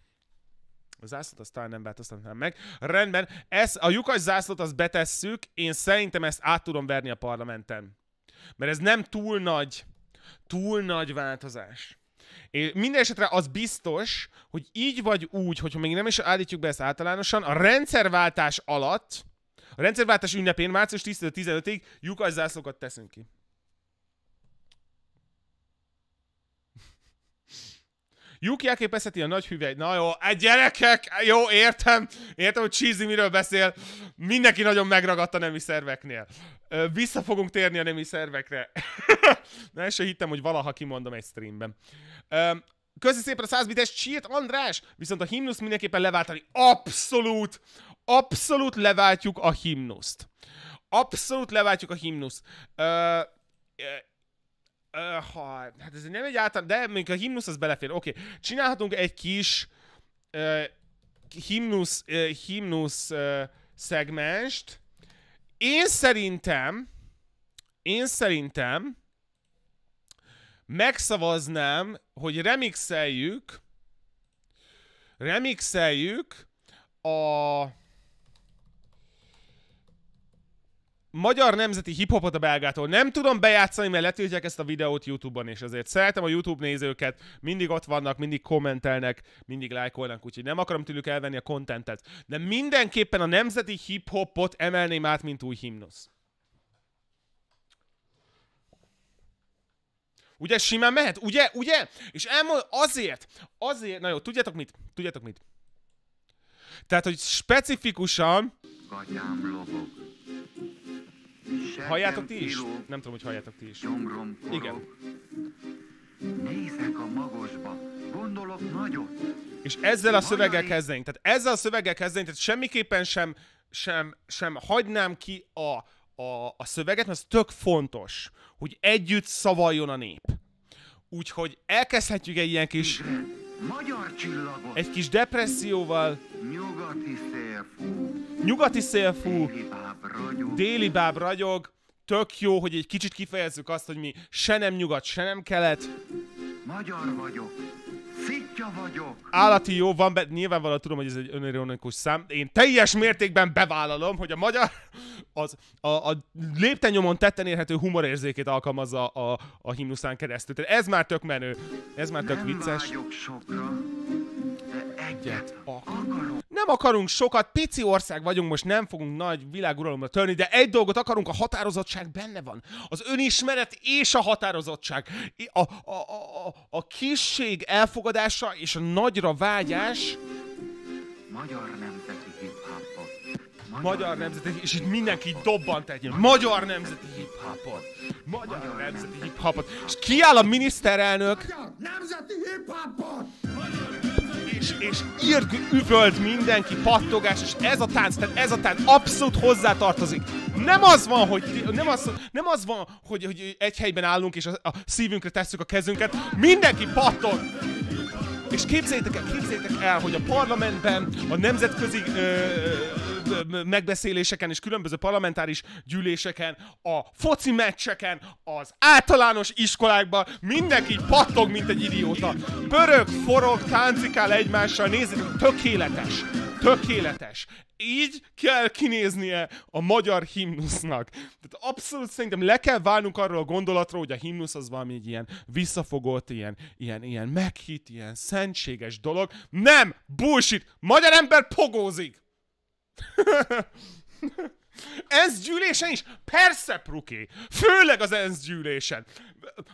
A zászlót azt talán nem változtatnám meg. Rendben, ez, a lyukas zászlót azt betesszük, én szerintem ezt át tudom verni a parlamenten. Mert ez nem túl nagy, túl nagy változás minden esetre az biztos, hogy így vagy úgy, hogyha még nem is állítjuk be ezt általánosan, a rendszerváltás alatt, a rendszerváltás ünnepén március 10-15-ig lyukaszászlókat teszünk ki. Yuki elképesztheti a nagy hüvely. Na jó, egy gyerekek, jó, értem, értem, hogy Cheesy miről beszél. Mindenki nagyon megragadt a nemi szerveknél. Vissza fogunk térni a nemi szervekre. Na, és se hittem, hogy valaha kimondom egy streamben. Köszi szépen a 100 csírt, András! Viszont a himnusz mindenképpen leváltani. Abszolút! Abszolút leváltjuk a himnuszt. Abszolút leváltjuk a himnuszt ha, hát ez nem egy általán, de mondjuk a himnusz az belefér. Oké, okay. csinálhatunk egy kis uh, himnusz, uh, himnusz uh, szegmest. Én szerintem, én szerintem megszavaznám, hogy remixeljük, remixeljük a magyar nemzeti hiphopot a belgától nem tudom bejátszani, mert letiltják ezt a videót YouTube-on, és azért szeretem a YouTube nézőket, mindig ott vannak, mindig kommentelnek, mindig lájkolnak, úgyhogy nem akarom tőlük elvenni a kontentet. De mindenképpen a nemzeti hiphopot emelném át, mint új himnusz. Ugye simán mehet? Ugye? Ugye? És elmond, azért, azért, na jó, tudjátok mit? Tudjátok mit? Tehát, hogy specifikusan... Katyám lobog. Halljátok ti is? Nem tudom, hogy halljátok ti is. Igen. Nézek a magosba, gondolok nagyot. És ezzel a szöveggel kezdenénk. Tehát ezzel a szöveggel kezdenénk, tehát semmiképpen sem, sem, sem hagynám ki a, a, a szöveget, mert ez tök fontos, hogy együtt szavaljon a nép. Úgyhogy elkezdhetjük egy ilyen kis... Magyar csillagot. Egy kis depresszióval. Nyugati szélfú nyugati szélfú, déli báb ragyog, tök jó, hogy egy kicsit kifejezzük azt, hogy mi se nem nyugat, se nem kelet. Magyar vagyok, szitja vagyok. Állati jó, van be, nyilvánvalóan tudom, hogy ez egy önironikus szám. Én teljes mértékben bevállalom, hogy a magyar az, a, a léptenyomon tetten érhető humorérzékét alkalmazza a, a himnuszán keresztül. Tehát ez már tök menő, ez már tök nem vicces. Sokra, egyet akarunk. Nem akarunk sokat, pici ország vagyunk, most nem fogunk nagy világuralomra törni, de egy dolgot akarunk, a határozottság benne van. Az önismeret és a határozottság. A, a, a, a, a kisség elfogadása és a nagyra vágyás. Magyar nemzeti hip-hopot. Magyar, Magyar nemzeti, és itt mindenki dobbant egy Magyar nemzeti hip-hopot. Magyar, Magyar nemzeti hip-hopot. És kiáll a miniszterelnök. Magyar nemzeti hip-hopot. Magyar és, és írg, üvölt mindenki, pattogás, és ez a tánc, tehát ez a tánc abszolút hozzátartozik. Nem az van, hogy nem az, nem az van, hogy, hogy egy helyben állunk, és a, a szívünkre tesszük a kezünket. Mindenki pattog! És képzeljétek el, képzeljétek el, hogy a parlamentben, a nemzetközi ö, megbeszéléseken és különböző parlamentáris gyűléseken, a foci meccseken, az általános iskolákban mindenki pattog, mint egy idióta. Pörög, forog, táncikál egymással, nézzük, tökéletes. Tökéletes így kell kinéznie a magyar himnusznak. Tehát abszolút szerintem le kell válnunk arról a gondolatról, hogy a himnusz az valami egy ilyen visszafogott, ilyen, ilyen, ilyen meghitt, ilyen szentséges dolog. Nem! Bullshit! Magyar ember pogózik! ENSZ gyűlésen is? Persze, Pruki! Főleg az ENSZ gyűlésen!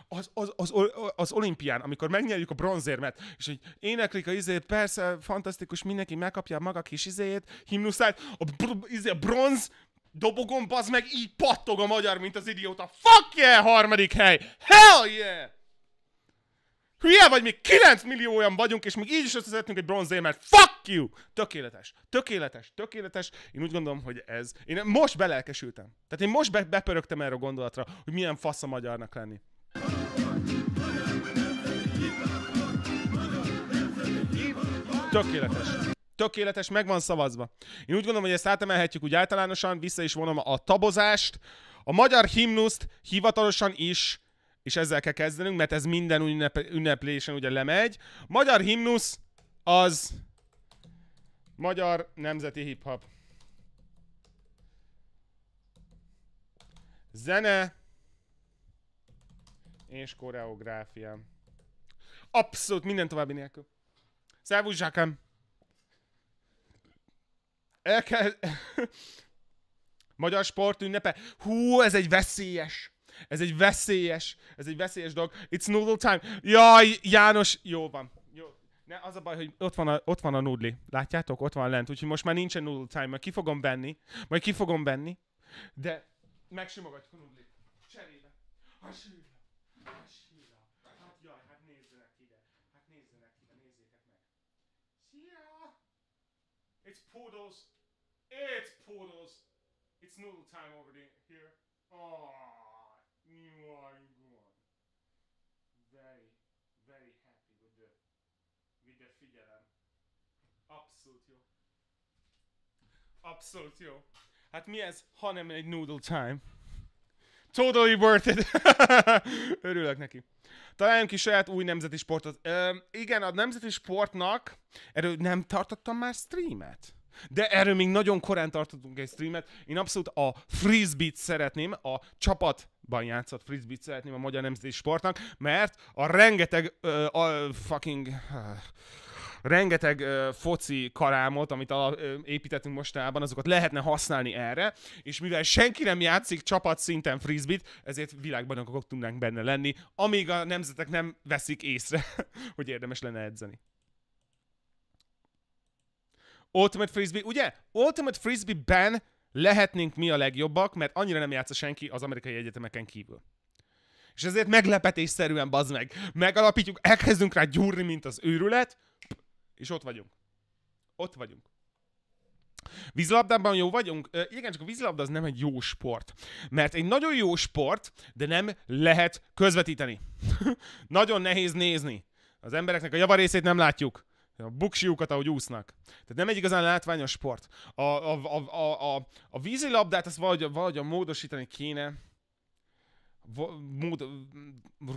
Az, az, az, az olimpián, amikor megnyerjük a bronzérmet, és hogy éneklik a izét, persze, fantasztikus, mindenki megkapja maga kis izéjét, himnuszát, a, br- izé, a bronz dobogom, bazd meg, így pattog a magyar, mint az idióta. Fuck yeah, harmadik hely! Hell yeah! Hülye vagy, mi? 9 millió olyan vagyunk, és még így is összeszedtünk egy bronzérmet. Fuck you! Tökéletes, tökéletes, tökéletes. Én úgy gondolom, hogy ez... Én most belelkesültem. Tehát én most be- bepörögtem erre a gondolatra, hogy milyen fasz a magyarnak lenni. Tökéletes. Tökéletes, meg van szavazva. Én úgy gondolom, hogy ezt átemelhetjük úgy általánosan, vissza is vonom a tabozást. A magyar himnuszt hivatalosan is és ezzel kell kezdenünk, mert ez minden ünnep ünneplésen ugye lemegy. Magyar himnusz az magyar nemzeti hip-hop. Zene és koreográfia. Abszolút minden további nélkül. Szervusz, Zsákem! El kell... magyar sport ünnepe. Hú, ez egy veszélyes ez egy veszélyes, ez egy veszélyes dolog. It's noodle time. Jaj, János, jó van. Jó. Ne, az a baj, hogy ott van a, ott van a nudli. Látjátok? Ott van lent. Úgyhogy most már nincsen noodle time. mert ki fogom venni. Majd ki fogom venni. De megsimogatjuk a nudlit. Cserébe. Hasíra. Hasíra. Hát jaj, hát nézzenek ide. Hát nézzenek ide. Nézzétek meg. Szia! It's poodles. It's poodles. It's noodle time over here. Oh. Very, very happy with the, with the figyelem. Abszolút jó. Abszolút jó. Hát mi ez, ha nem egy noodle time? Totally worth it. Örülök neki. Találjunk ki saját új nemzeti sportot. Ö, igen, a nemzeti sportnak, erről nem tartottam már streamet. De erről még nagyon korán tartottunk egy streamet. Én abszolút a frisbee-t szeretném, a csapatban játszott frisbee-t szeretném a Magyar Nemzeti Sportnak, mert a rengeteg uh, a, fucking... rengeteg ö, foci karámot, amit a, ö, építettünk mostanában, azokat lehetne használni erre, és mivel senki nem játszik csapat szinten frisbit, ezért világbajnokok tudnánk benne lenni, amíg a nemzetek nem veszik észre, hogy érdemes lenne edzeni. Ultimate Frisbee, ugye? Ultimate Frisbee-ben lehetnénk mi a legjobbak, mert annyira nem játsza senki az amerikai egyetemeken kívül. És ezért meglepetésszerűen bazd meg. Megalapítjuk, elkezdünk rá gyúrni, mint az őrület, és ott vagyunk. Ott vagyunk. Vízlabdában jó vagyunk? E, igen, csak a vízlabda az nem egy jó sport. Mert egy nagyon jó sport, de nem lehet közvetíteni. nagyon nehéz nézni. Az embereknek a javarészét nem látjuk. A buksiukat, ahogy úsznak. Tehát nem egy igazán látványos sport. A, a, a, a, a, a vízilabdát azt valahogy, valahogy módosítani kéne. Mód,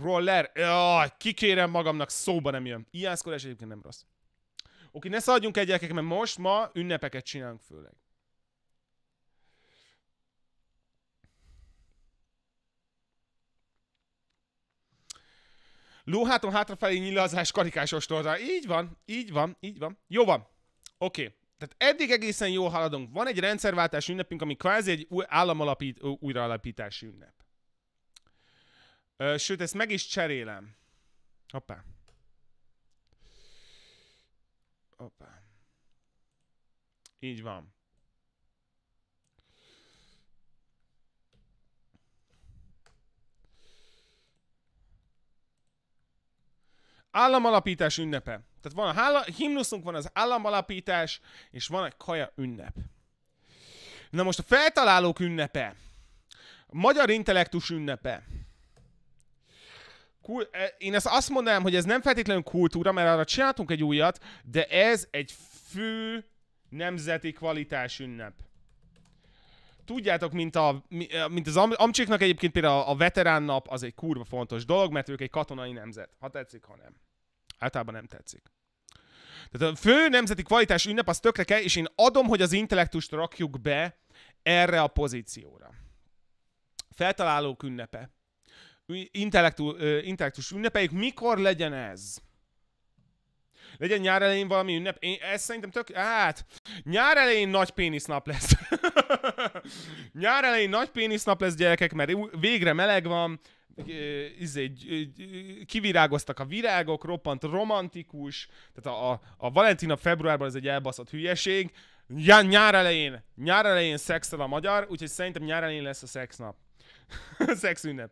roller. Jaj, kikérem magamnak, szóba nem jön. Ijászkodás egyébként nem rossz. Oké, ne szaladjunk egyekek, mert most ma ünnepeket csinálunk főleg. Lóháton hátrafelé nyilazás karikás ostorra. Így van, így van, így van. Jó van. Oké. Okay. Tehát eddig egészen jól haladunk. Van egy rendszerváltás ünnepünk, ami kvázi egy új államalapít, újraalapítási ünnep. Ö, sőt, ezt meg is cserélem. Hoppá. Hoppá. Így van. államalapítás ünnepe. Tehát van a hála, himnuszunk, van az államalapítás, és van egy kaja ünnep. Na most a feltalálók ünnepe. A magyar intellektus ünnepe. Kul- e, én ezt azt mondanám, hogy ez nem feltétlenül kultúra, mert arra csináltunk egy újat, de ez egy fő nemzeti kvalitás ünnep tudjátok, mint, a, mint az am- amcsiknak egyébként például a, veterán nap az egy kurva fontos dolog, mert ők egy katonai nemzet. Ha tetszik, ha nem. Általában nem tetszik. Tehát a fő nemzeti kvalitás ünnep az tökre kell, és én adom, hogy az intellektust rakjuk be erre a pozícióra. Feltalálók ünnepe. Intellektu, intellektus ünnepeik, mikor legyen ez? Legyen nyár elején valami ünnep. Én, ez szerintem tök... Hát, nyár elején nagy pénisznap lesz. nyár elején nagy pénisznap lesz, gyerekek, mert végre meleg van, izé, kivirágoztak a virágok, roppant romantikus, tehát a, a, a Valentina februárban ez egy elbaszott hülyeség, Ja, nyár elején, nyár elején szexel a magyar, úgyhogy szerintem nyár elején lesz a szexnap. Szex ünnep.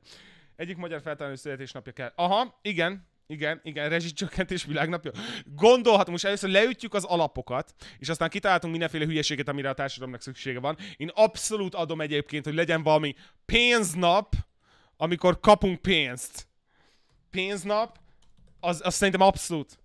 Egyik magyar feltaláló születésnapja kell. Aha, igen, igen, igen, rezsicsökkentés világnapja. Gondolhatom, most először leütjük az alapokat, és aztán kitaláltunk mindenféle hülyeséget, amire a társadalomnak szüksége van. Én abszolút adom egyébként, hogy legyen valami pénznap, amikor kapunk pénzt. Pénznap, az, az szerintem abszolút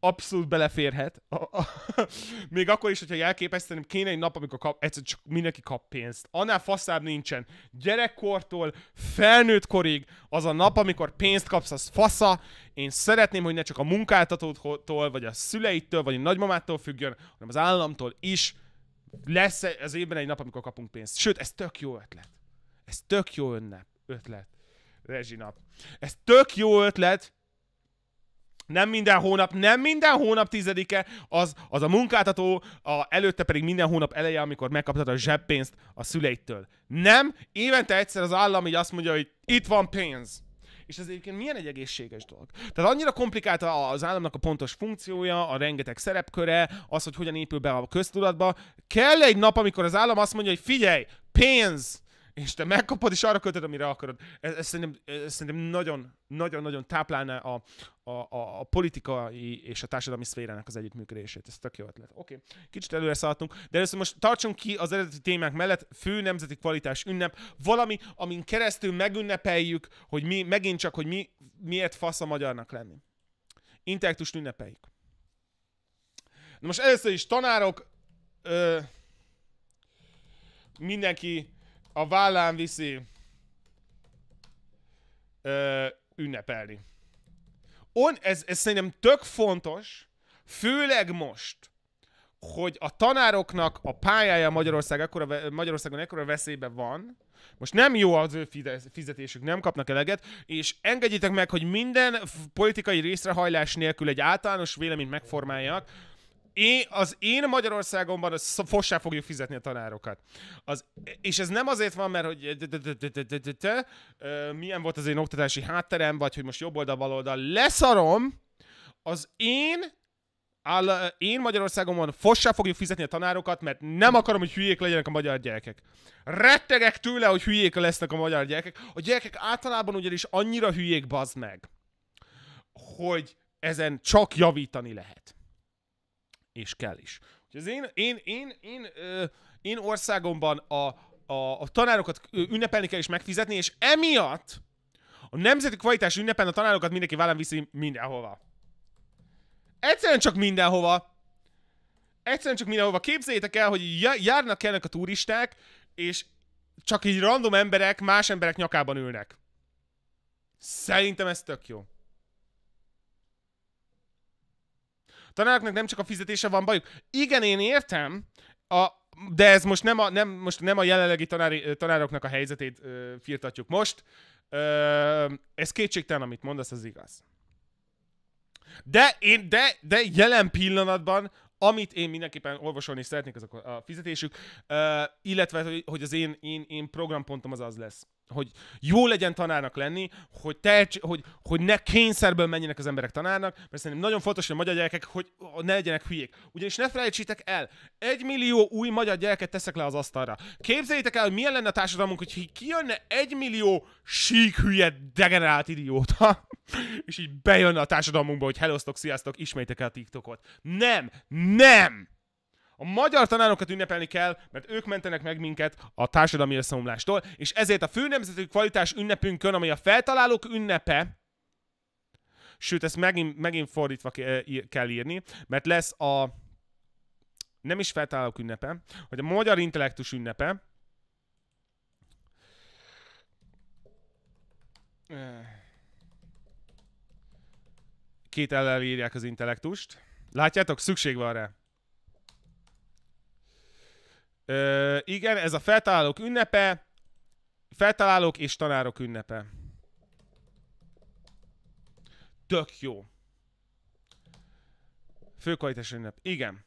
abszolút beleférhet. A, a, még akkor is, hogyha jelképesztenem, kéne egy nap, amikor kap, egyszer csak mindenki kap pénzt. Annál faszább nincsen. Gyerekkortól felnőtt korig az a nap, amikor pénzt kapsz, az fasza. Én szeretném, hogy ne csak a munkáltatótól, vagy a szüleitől, vagy a nagymamától függjön, hanem az államtól is lesz e- az évben egy nap, amikor kapunk pénzt. Sőt, ez tök jó ötlet. Ez tök jó önne ötlet. Rezsinap. Ez tök jó ötlet, nem minden hónap, nem minden hónap tizedike, az, az a munkáltató, a, előtte pedig minden hónap eleje, amikor megkaptad a zseppénzt a szüleittől. Nem, évente egyszer az állam így azt mondja, hogy itt van pénz. És ez egyébként milyen egy egészséges dolog. Tehát annyira komplikált az államnak a pontos funkciója, a rengeteg szerepköre, az, hogy hogyan épül be a köztudatba. Kell egy nap, amikor az állam azt mondja, hogy figyelj, pénz! és te megkapod, és arra kötöd, amire akarod. Ez, ez, szerintem, ez szerintem nagyon, nagyon, nagyon táplálná a, a, a, a politikai és a társadalmi szférának az együttműködését. Ez tök jó ötlet. Oké, okay. kicsit előre szálltunk, de először most tartsunk ki az eredeti témák mellett, fő nemzeti kvalitás ünnep, valami, amin keresztül megünnepeljük, hogy mi, megint csak, hogy mi, miért fasz a magyarnak lenni. Intellektust ünnepeljük. Na most először is tanárok, ö, mindenki a vállán viszi ö, ünnepelni. On, ez, ez szerintem tök fontos, főleg most, hogy a tanároknak a pályája Magyarország ekkora, Magyarországon ekkora veszélyben van, most nem jó az ő fizetésük, nem kapnak eleget, és engedjétek meg, hogy minden politikai részrehajlás nélkül egy általános véleményt megformáljak, én, az én Magyarországomban fossá fogjuk fizetni a tanárokat. Az, és ez nem azért van, mert hogy milyen volt az én oktatási hátterem, vagy hogy most jobb oldal, bal oldal. Leszarom, az én áll, én Magyarországomban fossá fogjuk fizetni a tanárokat, mert nem akarom, hogy hülyék legyenek a magyar gyerekek. Rettegek tőle, hogy hülyék lesznek a magyar gyerekek. A gyerekek általában ugyanis annyira hülyék bazd meg, hogy ezen csak javítani lehet és kell is. Úgyhogy az én, én, én, én, ö, én országomban a, a, a tanárokat ünnepelni kell és megfizetni, és emiatt a nemzeti kvalitás ünnepen a tanárokat mindenki vállán viszi mindenhova. Egyszerűen csak mindenhova. Egyszerűen csak mindenhova. Képzeljétek el, hogy járnak ennek a turisták, és csak így random emberek más emberek nyakában ülnek. Szerintem ez tök jó. tanároknak nem csak a fizetése van bajuk. Igen, én értem, a, de ez most nem a, nem, most nem a jelenlegi tanári, tanároknak a helyzetét ö, firtatjuk most. Ö, ez kétségtelen, amit mondasz, az igaz. De, én, de, de jelen pillanatban amit én mindenképpen olvasolni szeretnék, az a fizetésük, ö, illetve hogy az én, én, én programpontom az az lesz, hogy jó legyen tanárnak lenni, hogy, tehets, hogy, hogy ne kényszerből menjenek az emberek tanárnak, mert szerintem nagyon fontos, hogy a magyar gyerekek hogy ne legyenek hülyék. Ugyanis ne felejtsétek el, egy millió új magyar gyereket teszek le az asztalra. Képzeljétek el, hogy milyen lenne a társadalmunk, hogy kijönne egy millió sík hülye degenerált idióta, és így bejönne a társadalmunkba, hogy hellosztok, sziasztok, ismétek el a TikTokot. Nem! Nem! A magyar tanárokat ünnepelni kell, mert ők mentenek meg minket a társadalmi összeomlástól, és ezért a főnemzeti kvalitás ünnepünkön, ami a feltalálók ünnepe, sőt, ezt megint, megint fordítva eh, kell írni, mert lesz a nem is feltalálók ünnepe, hogy a magyar intellektus ünnepe, két ellen írják az intellektust. Látjátok, szükség van rá. Ö, igen, ez a feltalálók ünnepe. Feltalálók és tanárok ünnepe. Tök jó. Főkvalitás ünnep. Igen.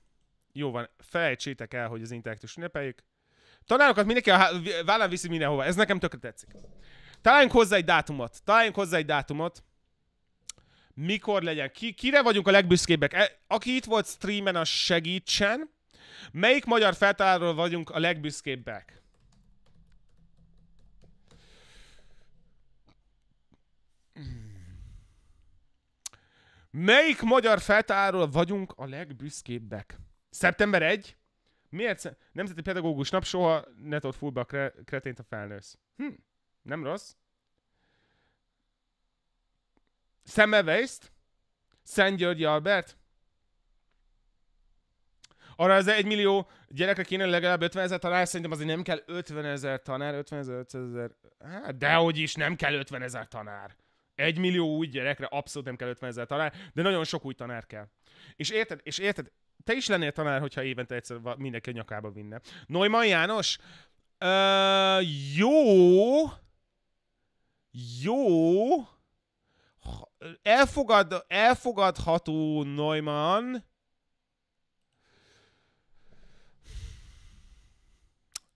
Jó van, felejtsétek el, hogy az intellektus ünnepeljük. Tanárokat mindenki a vállán viszi mindenhova. Ez nekem tökre tetszik. Találjunk hozzá egy dátumot. Találjunk hozzá egy dátumot. Mikor legyen? Ki, kire vagyunk a legbüszkébbek? E- aki itt volt streamen, az segítsen. Melyik magyar feltalálóról vagyunk a legbüszkébbek? Melyik magyar feltáról vagyunk a legbüszkébbek? Szeptember 1? Miért Nemzeti Pedagógus Nap soha ne tudod fullba a kre- kretént a felnősz. Hm, nem rossz. Szemeveiszt? Szent Györgyi Albert? Arra az egy millió gyerekre kéne legalább 50 ezer tanár, szerintem azért nem kell 50 ezer tanár, 50 ezer, 500 ezer, hát dehogy is nem kell 50 ezer tanár. Egy millió új gyerekre abszolút nem kell 50 ezer tanár, de nagyon sok új tanár kell. És érted, és érted, te is lennél tanár, hogyha évente egyszer mindenki a nyakába vinne. Neumann János, Ö, jó, jó, elfogad, elfogadható Neumann,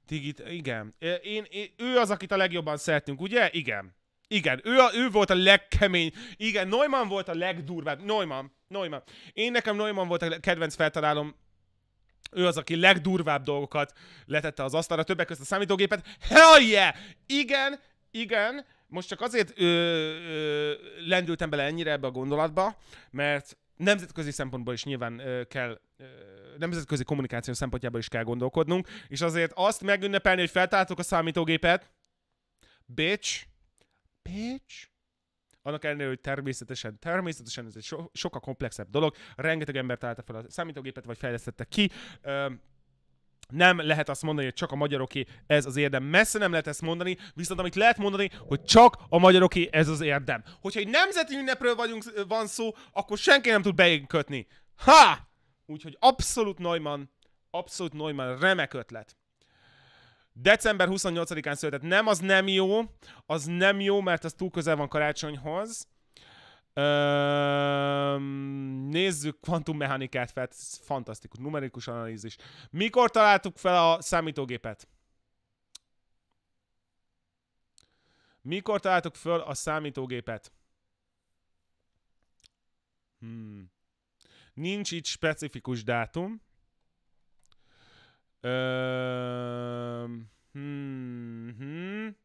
Tigit, igen. Én, én, ő az, akit a legjobban szeretünk, ugye? Igen. Igen, ő, a, ő volt a legkemény. Igen, Neumann volt a legdurvább. Neumann, Neumann. Én nekem Neumann volt a kedvenc feltalálom. Ő az, aki legdurvább dolgokat letette az asztalra, többek között a számítógépet. Hell yeah! Igen, igen. Most csak azért ö, ö, lendültem bele ennyire ebbe a gondolatba, mert nemzetközi szempontból is nyilván ö, kell, ö, nemzetközi kommunikáció szempontjából is kell gondolkodnunk, és azért azt megünnepelni, hogy feltártuk a számítógépet, bitch, bitch, annak ellenére, hogy természetesen, természetesen ez egy so, sokkal komplexebb dolog, rengeteg ember találta fel a számítógépet, vagy fejlesztette ki, ö, nem lehet azt mondani, hogy csak a magyaroké ez az érdem. Messze nem lehet ezt mondani, viszont amit lehet mondani, hogy csak a magyaroké ez az érdem. Hogyha egy nemzeti ünnepről vagyunk, van szó, akkor senki nem tud beinkötni. Ha! Úgyhogy abszolút Neumann, abszolút Neumann, remek ötlet. December 28-án született. Nem, az nem jó. Az nem jó, mert az túl közel van karácsonyhoz. Öm, nézzük kvantummechanikát fel, ez fantasztikus, numerikus analízis. Mikor találtuk fel a számítógépet? Mikor találtuk fel a számítógépet? Hmm. Nincs itt specifikus dátum. Öm, hmm, hmm.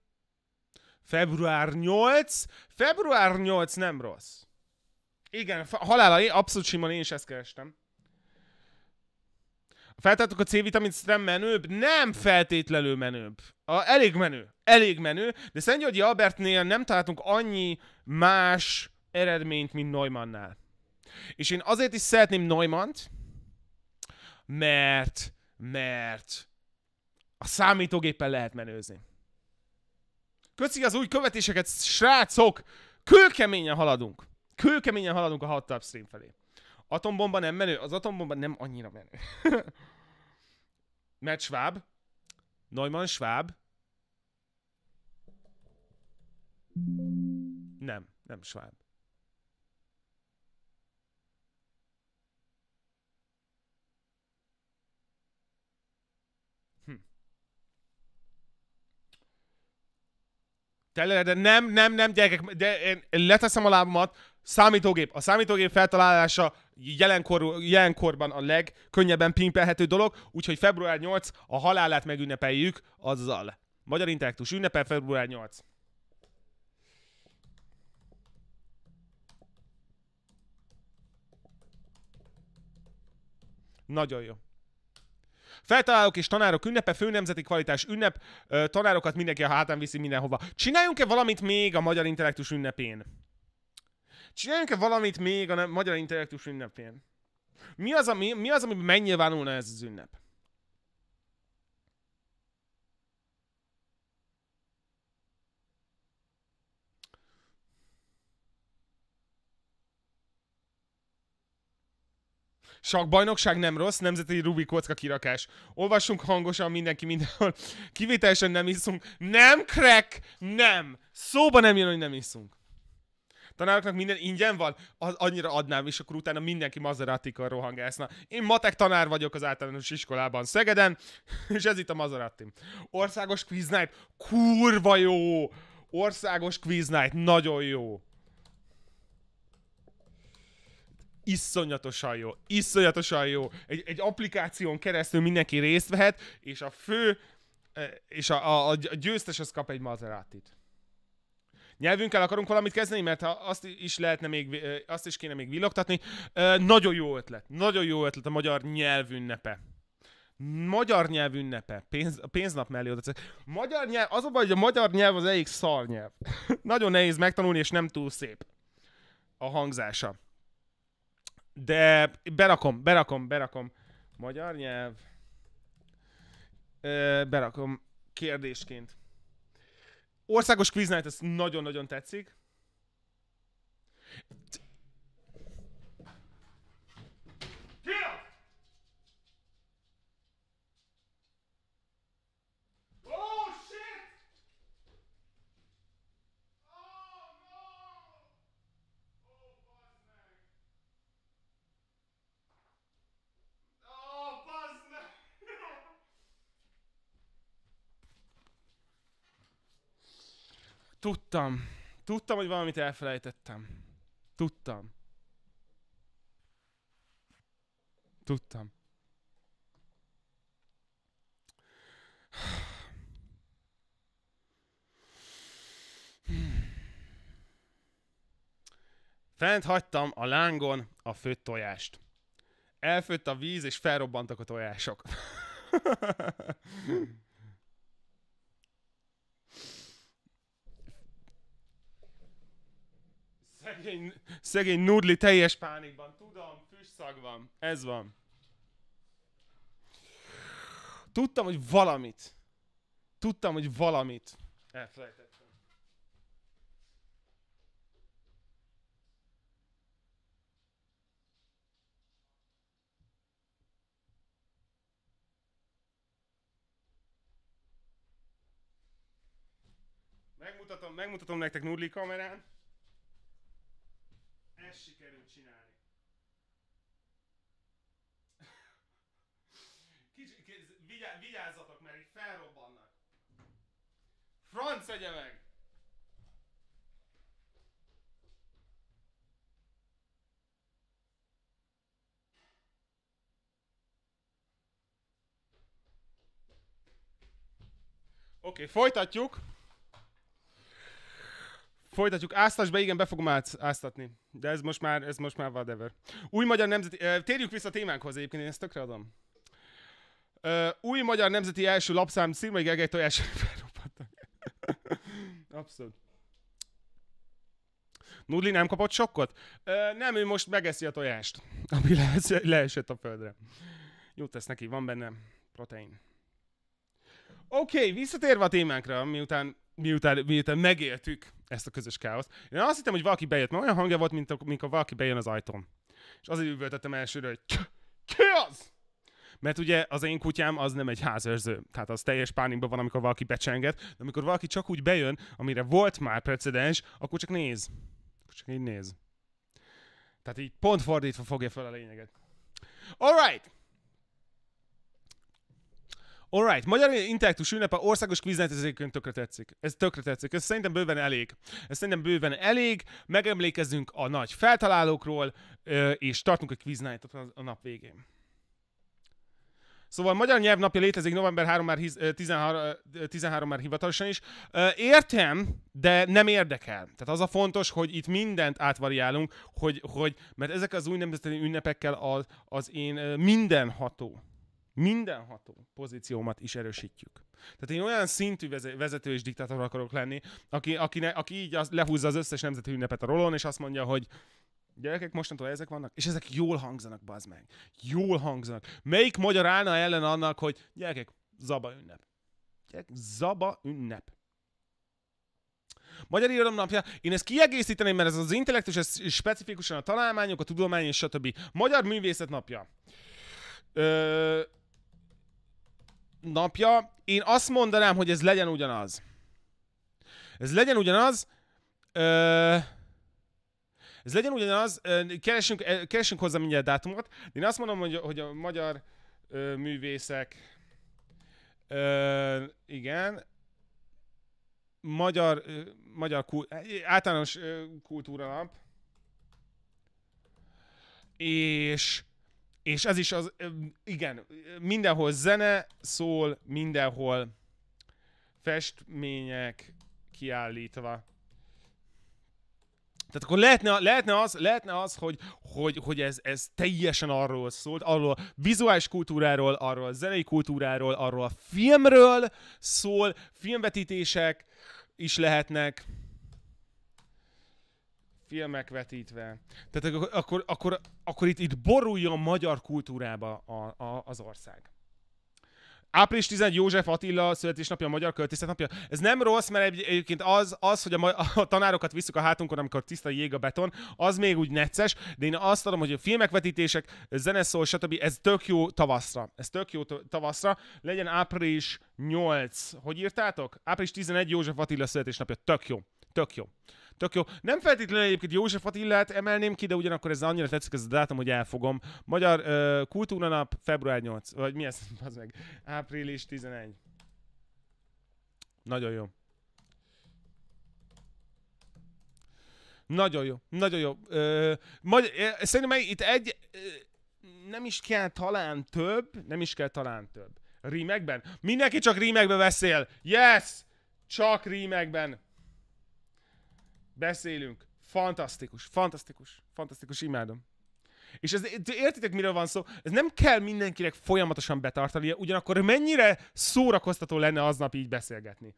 Február 8. Február 8 nem rossz. Igen, halála, abszolút simon én is ezt kerestem. Feltettük a C-vitamin nem menőbb? Nem feltétlenül menőbb. A, elég menő. Elég menő. De Szent Györgyi Albertnél nem találtunk annyi más eredményt, mint Neumannnál. És én azért is szeretném Neumant, mert, mert a számítógéppen lehet menőzni. Köszi az új követéseket, srácok! Kőkeményen haladunk. Kőkeményen haladunk a hot tub stream felé. Atombomba nem menő? Az atombomba nem annyira menő. Mert Schwab. Neumann Schwab. Nem, nem Schwab. Teller, de nem, nem, nem, gyerekek, de én leteszem a lábamat, számítógép. A számítógép feltalálása jelenkor, jelenkorban a legkönnyebben pimpelhető dolog, úgyhogy február 8 a halálát megünnepeljük azzal. Magyar Intellektus ünnepel február 8. Nagyon jó. Feltalálók és tanárok ünnepe, főnemzeti kvalitás ünnep, tanárokat mindenki a hátán viszi mindenhova. Csináljunk-e valamit még a Magyar Intellektus ünnepén? Csináljunk-e valamit még a Magyar Intellektus ünnepén? Mi az, ami, mi az, ami megnyilvánulna ez az ünnep? Sakbajnokság nem rossz, nemzeti Rubik kocka kirakás. Olvassunk hangosan mindenki mindenhol. Kivételesen nem iszunk. Nem, crack! Nem! Szóba nem jön, hogy nem iszunk. Tanároknak minden ingyen van? Az annyira adnám, és akkor utána mindenki Maseratikkal rohangászna. Én matek tanár vagyok az általános iskolában Szegeden, és ez itt a Maseratim. Országos Quiz Night, kurva jó! Országos Quiz Night, nagyon jó! iszonyatosan jó, iszonyatosan jó. Egy, egy applikáción keresztül mindenki részt vehet, és a fő, eh, és a, a, a győztes az kap egy Maseratit. Nyelvünkkel akarunk valamit kezdeni, mert azt is lehetne még, eh, azt is kéne még villogtatni. Eh, nagyon jó ötlet, nagyon jó ötlet a magyar nyelvünnepe. Magyar nyelv ünnepe. Pénz, pénznap mellé oda. Magyar nyelv, az a baj, hogy a magyar nyelv az egyik nyelv. nagyon nehéz megtanulni, és nem túl szép a hangzása. De berakom, berakom, berakom. Magyar nyelv. berakom kérdésként. Országos Quiz Night, ez nagyon-nagyon tetszik. Tudtam. Tudtam, hogy valamit elfelejtettem. Tudtam. Tudtam. Fent hagytam a lángon a főtt tojást. Elfőtt a víz, és felrobbantak a tojások. Szegény, szegény nudli teljes pánikban. Tudom, füstszag van. Ez van. Tudtam, hogy valamit. Tudtam, hogy valamit. Elfelejtettem. Megmutatom, megmutatom nektek Nudli kamerán ez sikerült csinálni. Kicsi, kicsi, vigyá, vigyázzatok, mert itt felrobbannak. Franc egye meg! Oké, okay, folytatjuk. Folytatjuk. Áztas be, igen, be fogom áztatni. De ez most már, ez most már whatever. Új magyar nemzeti... térjük vissza a témánkhoz egyébként, én ezt tökre adom. Új magyar nemzeti első lapszám Szilmai Gergely tojás felropattak. Abszolút. Nudli nem kapott sokkot? Ö, nem, ő most megeszi a tojást, ami le- leesett a földre. Jó tesz neki, van benne protein. Oké, okay, visszatérve a témánkra, miután, miután, miután megéltük ezt a közös káoszt. Én azt hittem, hogy valaki bejött, mert olyan hangja volt, mint amikor valaki bejön az ajtón. És azért üvöltöttem elsőre, hogy ki az? Mert ugye az én kutyám az nem egy házőrző, tehát az teljes pánikban van, amikor valaki becsenget, de amikor valaki csak úgy bejön, amire volt már precedens, akkor csak néz. Akkor csak így néz. Tehát így pont fordítva fogja fel a lényeget. Alright! Alright, Magyar Intellektus ünnepe országos egyébként tökre tetszik. Ez tökre tetszik. Ez szerintem bőven elég. Ez szerintem bőven elég. Megemlékezzünk a nagy feltalálókról, és tartunk egy quiz a nap végén. Szóval magyar nyelvnapja létezik november 3 már, 13, 13 már hivatalosan is. Értem, de nem érdekel. Tehát az a fontos, hogy itt mindent átvariálunk, hogy, hogy mert ezek az új nemzeti ünnepekkel az, az én minden ható mindenható pozíciómat is erősítjük. Tehát én olyan szintű vezető és diktátor akarok lenni, aki, aki, ne, aki így az, lehúzza az összes nemzeti ünnepet a rolón, és azt mondja, hogy Gyerekek, mostantól ezek vannak, és ezek jól hangzanak, bazd meg. Jól hangzanak. Melyik magyar állna ellen annak, hogy gyerekek, zaba ünnep. Gyerekek, zaba ünnep. Magyar Irodalom napja, én ezt kiegészíteném, mert ez az intellektus, ez specifikusan a találmányok, a tudomány és stb. Magyar Művészet napja. Ö, napja. Én azt mondanám, hogy ez legyen ugyanaz. Ez legyen ugyanaz. Ö... Ez legyen ugyanaz. Keresünk, keresünk hozzá mindjárt dátumot. Én azt mondom, hogy, hogy a magyar ö, művészek... Ö, igen. Magyar, ö, magyar kult, általános ö, kultúra nap. És és ez is az, igen, mindenhol zene szól, mindenhol festmények kiállítva. Tehát akkor lehetne, lehetne, az, lehetne az, hogy, hogy, hogy ez, ez teljesen arról szólt, arról a vizuális kultúráról, arról a zenei kultúráról, arról a filmről szól, filmvetítések is lehetnek filmek vetítve. Tehát akkor, akkor, akkor, akkor itt, itt a magyar kultúrába a, a, az ország. Április 10 József Attila születésnapja, a magyar költészet napja. Ez nem rossz, mert egy, egyébként az, az hogy a, ma- a tanárokat visszük a hátunkon, amikor tiszta jég a beton, az még úgy necces, de én azt tudom, hogy a filmek vetítések, zeneszól, stb. Ez tök jó tavaszra. Ez tök jó tavaszra. Legyen április 8. Hogy írtátok? Április 11 József Attila születésnapja. Tök jó. Tök jó. Tök jó. Nem feltétlenül egyébként József Attilát emelném ki, de ugyanakkor ez annyira tetszik ez a dátum, hogy elfogom. Magyar uh, nap február 8, vagy mi ez? Az meg. Április 11. Nagyon jó. Nagyon jó, nagyon jó. Ö, magy- szerintem itt egy, uh, nem is kell talán több, nem is kell talán több. Rímekben? Mindenki csak rímekben beszél. Yes! Csak rímekben beszélünk. Fantasztikus, fantasztikus, fantasztikus, imádom. És ez, értitek, miről van szó? Ez nem kell mindenkinek folyamatosan betartania, ugyanakkor mennyire szórakoztató lenne aznap így beszélgetni.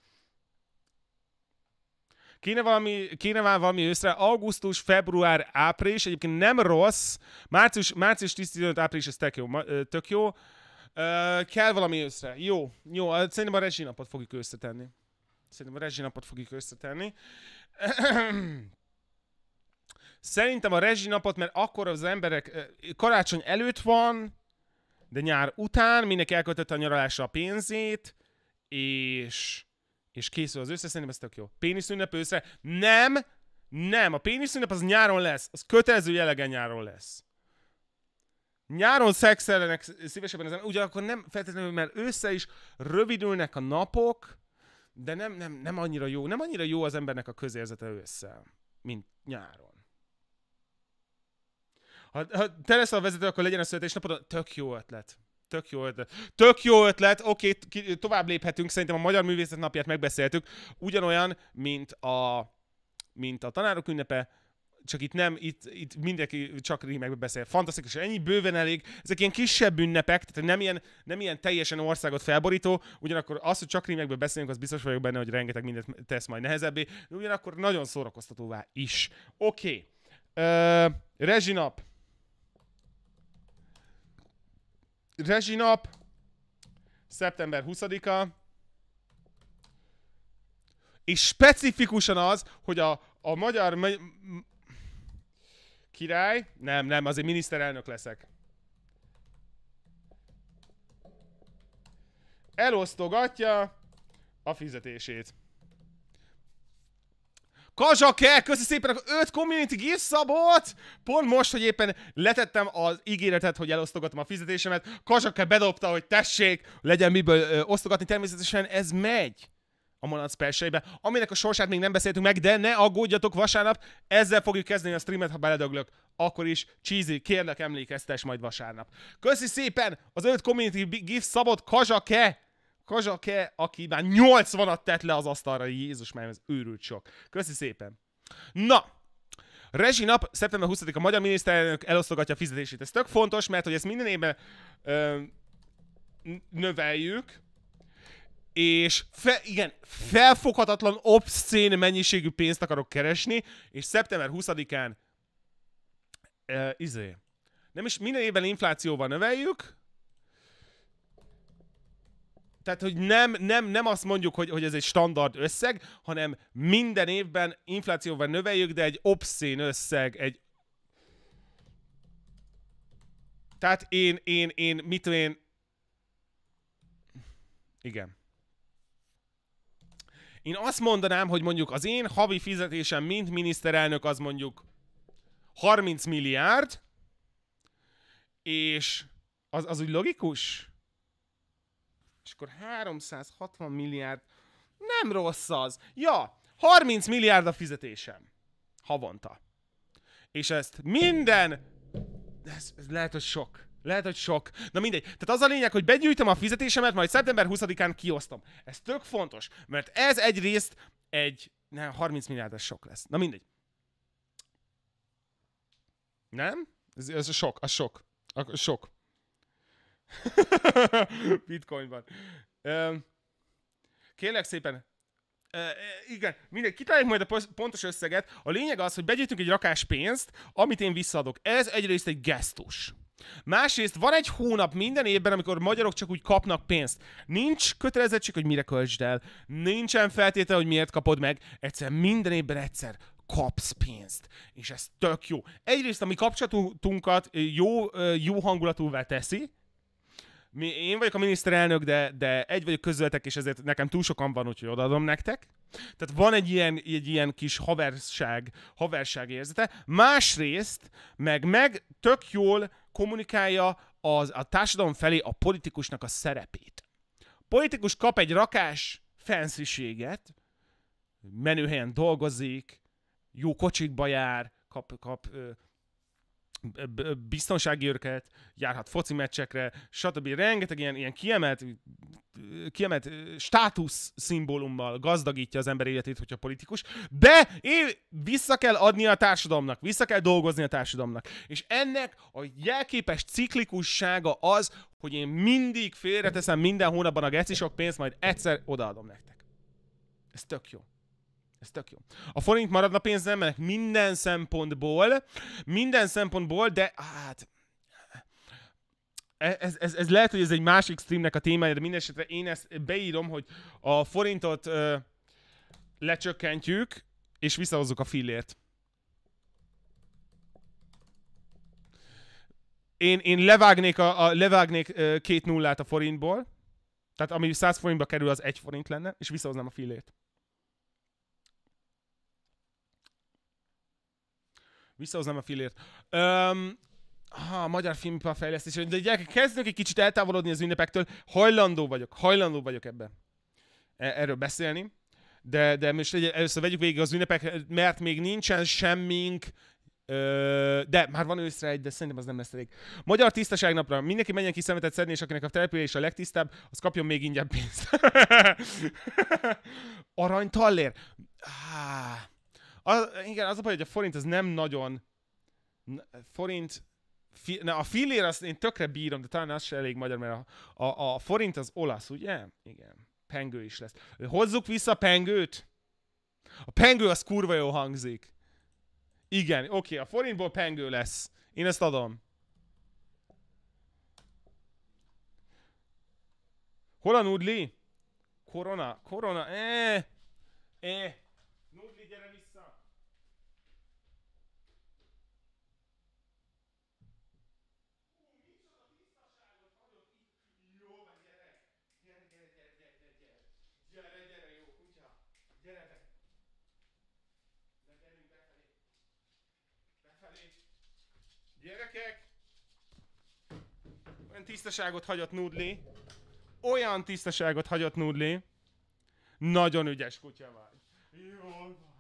Kéne, valami, kéne már valami őszre, augusztus, február, április, egyébként nem rossz, március, március 15, április, ez tök jó. Tök jó. Uh, kell valami őszre. Jó, jó, szerintem a rezsinapot fogjuk összetenni. Szerintem a rezsinapot fogjuk összetenni. Szerintem a napot, mert akkor az emberek karácsony előtt van, de nyár után mindenki elköltött a nyaralásra a pénzét, és, és készül az össze, szerintem ez tök jó. Pénisz ünnep őszre? Nem, nem, a pénisz ünnep az nyáron lesz, az kötelező jellegen nyáron lesz. Nyáron szexellenek szívesebben ezen, ugyanakkor nem feltétlenül, mert össze is rövidülnek a napok, de nem, nem, nem annyira jó, nem annyira jó az embernek a közérzete össze mint nyáron. Ha, ha te lesz a vezető, akkor legyen a születésnapodon, tök jó ötlet. Tök jó ötlet. Tök jó ötlet, oké, tovább léphetünk, szerintem a Magyar Művészet Napját megbeszéltük, ugyanolyan, mint a, mint a tanárok ünnepe, csak itt nem, itt, itt mindenki csak rímekbe beszél. Fantasztikus, ennyi bőven elég. Ezek ilyen kisebb ünnepek, tehát nem ilyen, nem ilyen teljesen országot felborító, ugyanakkor az, hogy csak rímekbe beszélünk, az biztos vagyok benne, hogy rengeteg mindent tesz majd nehezebbé, de ugyanakkor nagyon szórakoztatóvá is. Oké. Okay. Uh, rezsinap. Rezsinap. Szeptember 20-a. És specifikusan az, hogy a, a magyar Király? Nem, nem, azért miniszterelnök leszek. Elosztogatja a fizetését. Kazsake, köszi szépen, a 5 community gift Pont most, hogy éppen letettem az ígéretet, hogy elosztogatom a fizetésemet, Kazsake bedobta, hogy tessék, legyen miből ö, osztogatni, természetesen ez megy a Monad specialbe, aminek a sorsát még nem beszéltünk meg, de ne aggódjatok vasárnap, ezzel fogjuk kezdeni a streamet, ha beledöglök. Akkor is, cheesy, kérlek emlékeztes majd vasárnap. Köszi szépen az öt community gift szabott Kazsake! Kazsake, aki már 80-at tett le az asztalra, Jézus már ez őrült sok. Köszi szépen. Na, Rezsi nap, szeptember 20-a magyar miniszterelnök elosztogatja a fizetését. Ez tök fontos, mert hogy ezt minden évben ö, növeljük, és fe, igen, felfoghatatlan, obszcén mennyiségű pénzt akarok keresni, és szeptember 20-án uh, izé, nem is minden évben inflációval növeljük, tehát, hogy nem, nem, nem azt mondjuk, hogy, hogy ez egy standard összeg, hanem minden évben inflációval növeljük, de egy obszén összeg, egy tehát én, én, én, mit én... Igen. Én azt mondanám, hogy mondjuk az én havi fizetésem, mint miniszterelnök, az mondjuk 30 milliárd, és az, az úgy logikus? És akkor 360 milliárd, nem rossz az. Ja, 30 milliárd a fizetésem havonta. És ezt minden, ez, ez lehet, hogy sok lehet, hogy sok. Na mindegy. Tehát az a lényeg, hogy begyűjtöm a fizetésemet, majd szeptember 20-án kiosztom. Ez tök fontos, mert ez egyrészt egy... Nem, 30 milliárdos sok lesz. Na mindegy. Nem? Ez, ez sok, A sok. A, sok. Bitcoinban. Ö, kérlek szépen, Uh, igen, mindegy, kitaláljuk majd a pontos összeget. A lényeg az, hogy begyűjtünk egy rakás pénzt, amit én visszaadok. Ez egyrészt egy gesztus. Másrészt van egy hónap minden évben, amikor magyarok csak úgy kapnak pénzt. Nincs kötelezettség, hogy mire költsd el. Nincsen feltétel hogy miért kapod meg. Egyszer minden évben egyszer kapsz pénzt. És ez tök jó. Egyrészt a mi kapcsolatunkat jó, jó hangulatúvá teszi, mi, én vagyok a miniszterelnök, de, de egy vagyok közöltek és ezért nekem túl sokan van, úgyhogy odaadom nektek. Tehát van egy ilyen, egy ilyen kis haverság, haverság érzete. Másrészt meg, meg tök jól kommunikálja az, a társadalom felé a politikusnak a szerepét. A politikus kap egy rakás fensziséget, menőhelyen dolgozik, jó kocsikba jár, kap, kap ö, biztonsági őrket, járhat foci meccsekre, stb. Rengeteg ilyen, ilyen kiemelt, kiemelt státusz szimbólummal gazdagítja az ember életét, hogyha politikus, de én vissza kell adni a társadalomnak, vissza kell dolgozni a társadalomnak. És ennek a jelképes ciklikussága az, hogy én mindig félreteszem minden hónapban a geci sok pénzt, majd egyszer odaadom nektek. Ez tök jó. Ez tök jó. A forint maradna pénznemnek minden szempontból, minden szempontból, de hát e, ez, ez, ez lehet, hogy ez egy másik streamnek a témája, de mindesetre én ezt beírom, hogy a forintot ö, lecsökkentjük, és visszahozzuk a fillért. Én, én levágnék, a, a, levágnék ö, két nullát a forintból, tehát ami 100 forintba kerül, az egy forint lenne, és visszahoznám a fillért. Visszahoznám a fillért. Öm, ha, a magyar filmipar fejlesztés, de gyerekek, kezdünk egy kicsit eltávolodni az ünnepektől. Hajlandó vagyok, hajlandó vagyok ebben e, erről beszélni. De, de most egy, először vegyük végig az ünnepek, mert még nincsen semmink, Ö, de már van őszre egy, de szerintem az nem lesz elég. Magyar tisztaságnapra mindenki menjen ki szemetet szedni, és akinek a település a legtisztább, az kapjon még ingyen pénzt. Arany tallér. Ah. Az, igen, az a baj, hogy a forint az nem nagyon... Forint... Fi, na, a fillér azt én tökre bírom, de talán az se elég magyar, mert a, a, a forint az olasz, ugye? Igen. Pengő is lesz. Hozzuk vissza a pengőt! A pengő az kurva jó hangzik. Igen, oké, okay, a forintból pengő lesz. Én ezt adom. Hol a nudli? Korona, korona, eh, eh. Gyerekek! Olyan tisztaságot hagyott Nudli. Olyan tisztaságot hagyott Nudli. Nagyon ügyes kutya vagy. Jól van.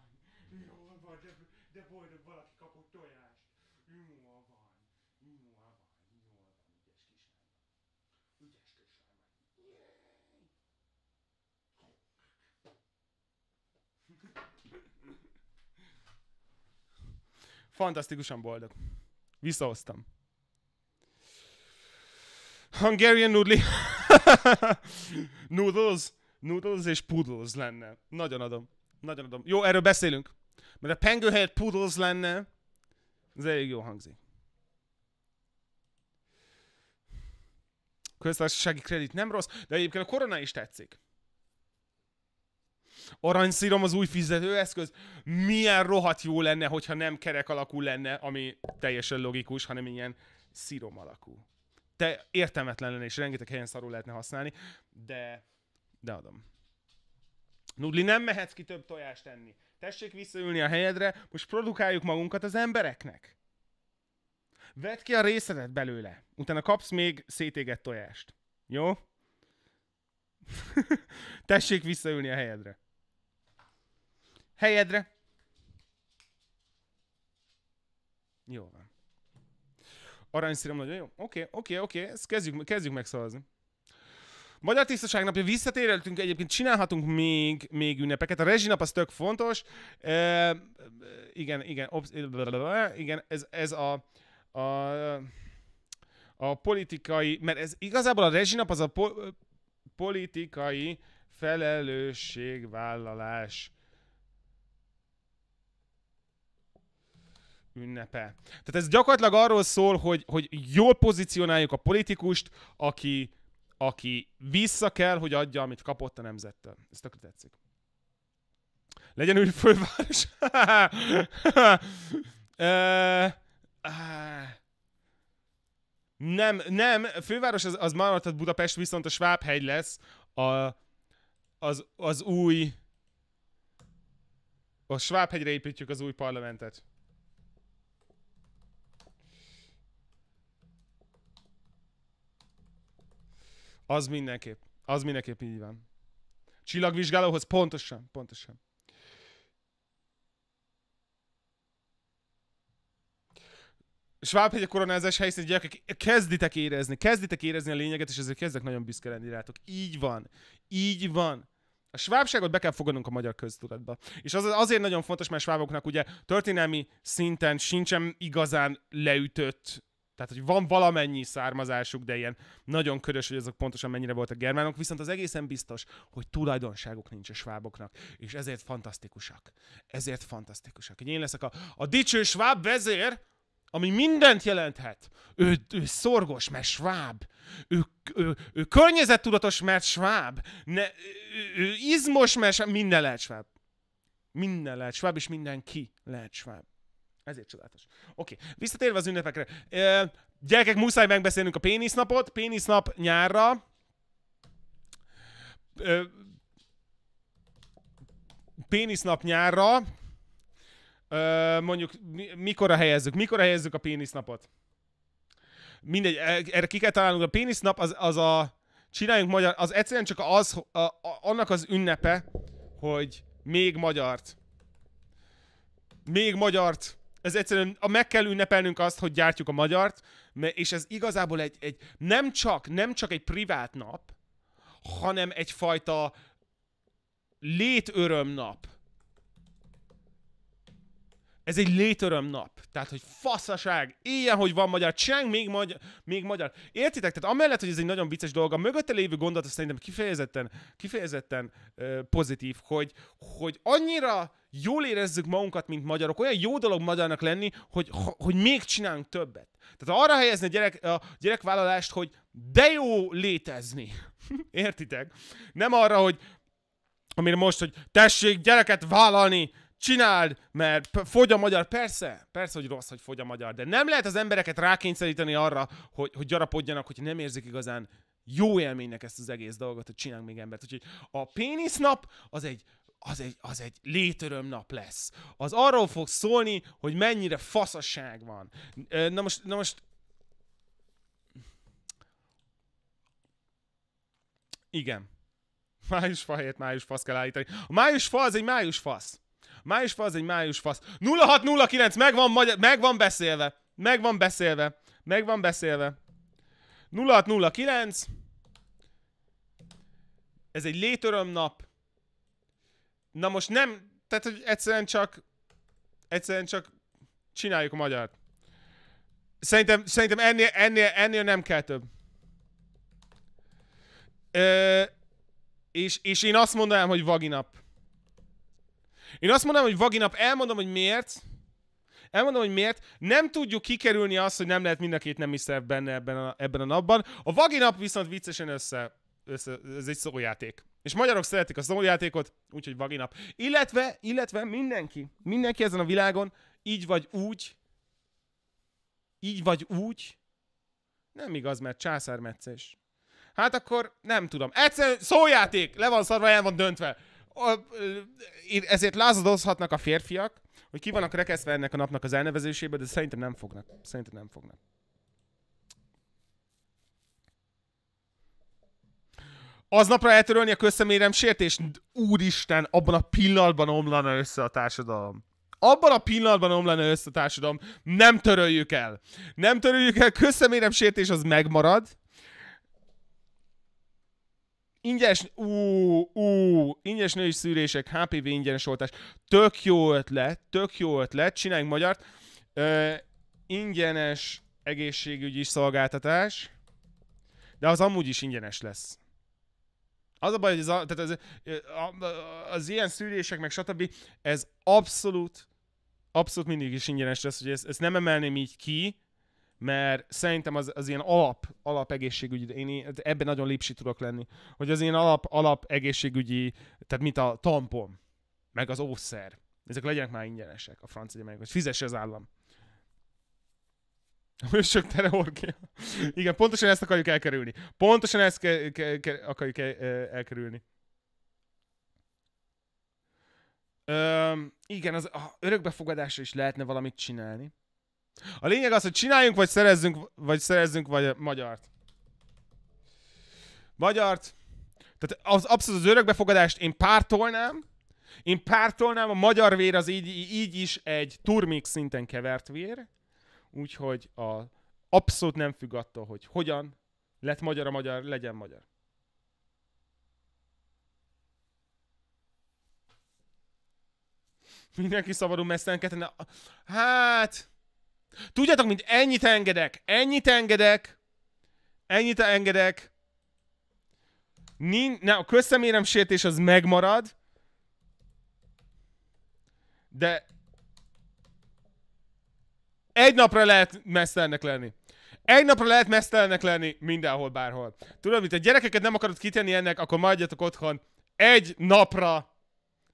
Jól van, de, de boldog valaki kapott tojást. Jól van. Jól van. Jól van, ügyes kislány. Ügyes kislány Fantasztikusan boldog. Visszahoztam. Hungarian noodle. noodles. Noodles és poodles lenne. Nagyon adom. Nagyon adom. Jó, erről beszélünk. Mert a pengő helyett poodles lenne, ez elég jó hangzik. Köztársasági kredit nem rossz, de egyébként a korona is tetszik aranyszírom az új fizetőeszköz. Milyen rohadt jó lenne, hogyha nem kerek alakú lenne, ami teljesen logikus, hanem ilyen szírom alakú. Te értelmetlen lenne, és rengeteg helyen szarul lehetne használni, de, de adom. Nudli, nem mehetsz ki több tojást enni. Tessék visszaülni a helyedre, most produkáljuk magunkat az embereknek. Vedd ki a részedet belőle, utána kapsz még szétégett tojást. Jó? Tessék visszaülni a helyedre. Helyedre. Jó van. Aranyszírom nagyon jó. Oké, oké, oké. Ezt kezdjük, kezdjük megszavazni. Magyar Tisztaság napja visszatérhetünk, egyébként csinálhatunk még, még ünnepeket. A rezsinap az tök fontos. E, igen, igen, obsz- igen, ez, ez a, a, a politikai, mert ez igazából a rezsinap az a po- politikai felelősségvállalás ünnepe. Tehát ez gyakorlatilag arról szól, hogy, hogy jól pozícionáljuk a politikust, aki, aki vissza kell, hogy adja, amit kapott a nemzettől. Ez tökre tetszik. Legyen úgy főváros. nem, nem, főváros az, az maradhat Budapest, viszont a Schwabhegy lesz a, az, az új... A Schwabhegyre építjük az új parlamentet. Az mindenképp. Az mindenképp így van. Csillagvizsgálóhoz pontosan, pontosan. Sváb egy koronázás helyszínt, gyerekek, kezditek érezni, kezditek érezni a lényeget, és ezért kezdek nagyon büszke lenni rátok. Így van, így van. A svábságot be kell fogadnunk a magyar köztudatba. És az azért nagyon fontos, mert sváboknak ugye történelmi szinten sincsen igazán leütött tehát, hogy van valamennyi származásuk, de ilyen nagyon körös, hogy azok pontosan mennyire voltak germánok, viszont az egészen biztos, hogy tulajdonságuk nincs a sváboknak, és ezért fantasztikusak. Ezért fantasztikusak. Én leszek a, a dicső sváb vezér, ami mindent jelenthet. Ő, ő szorgos, mert sváb. Ő, ő, ő környezettudatos, mert sváb. Ne, ő, ő izmos, mert sváb. Minden lehet sváb. Minden lehet sváb, és mindenki lehet sváb. Ezért csodálatos. Oké, okay. visszatérve az ünnepekre. Ö, gyerekek, muszáj megbeszélnünk a pénisznapot. Pénisznap nyárra. Ö, pénisznap nyárra. Ö, mondjuk mi, mikorra helyezzük? Mikor helyezzük a pénisznapot? Mindegy, e, erre ki kell találnunk. A pénisznap az, az a... Csináljunk magyar... Az egyszerűen csak az, a, a, annak az ünnepe, hogy még magyart. Még magyart ez egyszerűen a meg kell ünnepelnünk azt, hogy gyártjuk a magyart, és ez igazából egy, egy nem, csak, nem csak egy privát nap, hanem egyfajta létöröm nap. Ez egy létöröm nap. Tehát, hogy faszaság, ilyen, hogy van magyar, cseng még magyar, még magyar. Értitek? Tehát amellett, hogy ez egy nagyon vicces dolog, a mögötte lévő gondolat szerintem kifejezetten, kifejezetten ö, pozitív, hogy, hogy annyira jól érezzük magunkat, mint magyarok. Olyan jó dolog magyarnak lenni, hogy, hogy még csinálunk többet. Tehát arra helyezni a, gyerek, a gyerekvállalást, hogy de jó létezni. Értitek? Nem arra, hogy amire most, hogy tessék gyereket vállalni, csináld, mert fogy a magyar, persze, persze, hogy rossz, hogy fogy a magyar, de nem lehet az embereket rákényszeríteni arra, hogy, hogy gyarapodjanak, hogy nem érzik igazán jó élménynek ezt az egész dolgot, hogy csinálunk még embert. Úgyhogy a pénisznap az egy az egy, az egy létöröm nap lesz. Az arról fog szólni, hogy mennyire faszasság van. Na most, na most Igen. Május fa helyett május fasz kell állítani. A május fa az egy május fasz. A május fa az egy május fasz. 0609, megvan, magyar, megvan beszélve. Megvan beszélve. Megvan beszélve. 0609. Ez egy létöröm nap. Na most nem, tehát hogy egyszerűen csak, egyszerűen csak csináljuk a magyar. Szerintem, szerintem ennél, ennél, ennél nem kell több. Ö, és, és én azt mondanám, hogy vaginap. Én azt mondanám, hogy vaginap. Elmondom, hogy miért. Elmondom, hogy miért. Nem tudjuk kikerülni azt, hogy nem lehet mind a két nem is benne ebben a, ebben a napban. A vaginap viszont viccesen össze, össze ez egy szójáték. És magyarok szeretik a szóljátékot, úgyhogy vaginap. Illetve, illetve mindenki, mindenki ezen a világon így vagy úgy, így vagy úgy, nem igaz, mert császármetszés. Hát akkor nem tudom. Egyszerűen szójáték, le van szarva, el van döntve. Ezért lázadozhatnak a férfiak, hogy ki vannak rekesztve ennek a napnak az elnevezésébe, de szerintem nem fognak. Szerintem nem fognak. aznapra eltörölni a közszemérem sértést, úristen, abban a pillanatban omlana össze a társadalom. Abban a pillanatban omlana össze a társadalom. Nem töröljük el. Nem töröljük el, közszemérem sértés az megmarad. Ingyenes, ú, ú, ingyenes női szűrések, HPV ingyenes oltás. Tök jó ötlet, tök jó ötlet, csináljunk magyart. Ö, ingyenes egészségügyi szolgáltatás, de az amúgy is ingyenes lesz. Az a baj, hogy ez a, tehát ez, az ilyen szűrések, meg stb. ez abszolút, abszolút mindig is ingyenes lesz, hogy ezt, ezt nem emelném így ki, mert szerintem az, az ilyen alap, alap egészségügyi, én ebben nagyon lipsi tudok lenni, hogy az ilyen alap, alap egészségügyi, tehát mint a tampon, meg az ószer, ezek legyenek már ingyenesek a francia meg hogy fizesse az állam. A hősök tere orgia. Igen, pontosan ezt akarjuk elkerülni. Pontosan ezt ke- ke- ke- akarjuk el- elkerülni. Öm, igen, az a örökbefogadásra is lehetne valamit csinálni. A lényeg az, hogy csináljunk, vagy szerezzünk, vagy szerezzünk, vagy magyart. Magyart. Tehát az abszolút az örökbefogadást én pártolnám, én pártolnám, a magyar vér az így, így is egy turmix szinten kevert vér úgyhogy a, abszolút nem függ attól, hogy hogyan lett magyar a magyar, legyen magyar. Mindenki szabadul de... Hát... Tudjátok, mint ennyit engedek, ennyit engedek, ennyit engedek. Nin, ne, a közszemérem sértés az megmarad, de egy napra lehet mesztelnek lenni. Egy napra lehet mesztelenek lenni mindenhol, bárhol. Tudod, mint a gyerekeket nem akarod kitenni ennek, akkor maradjatok otthon. Egy napra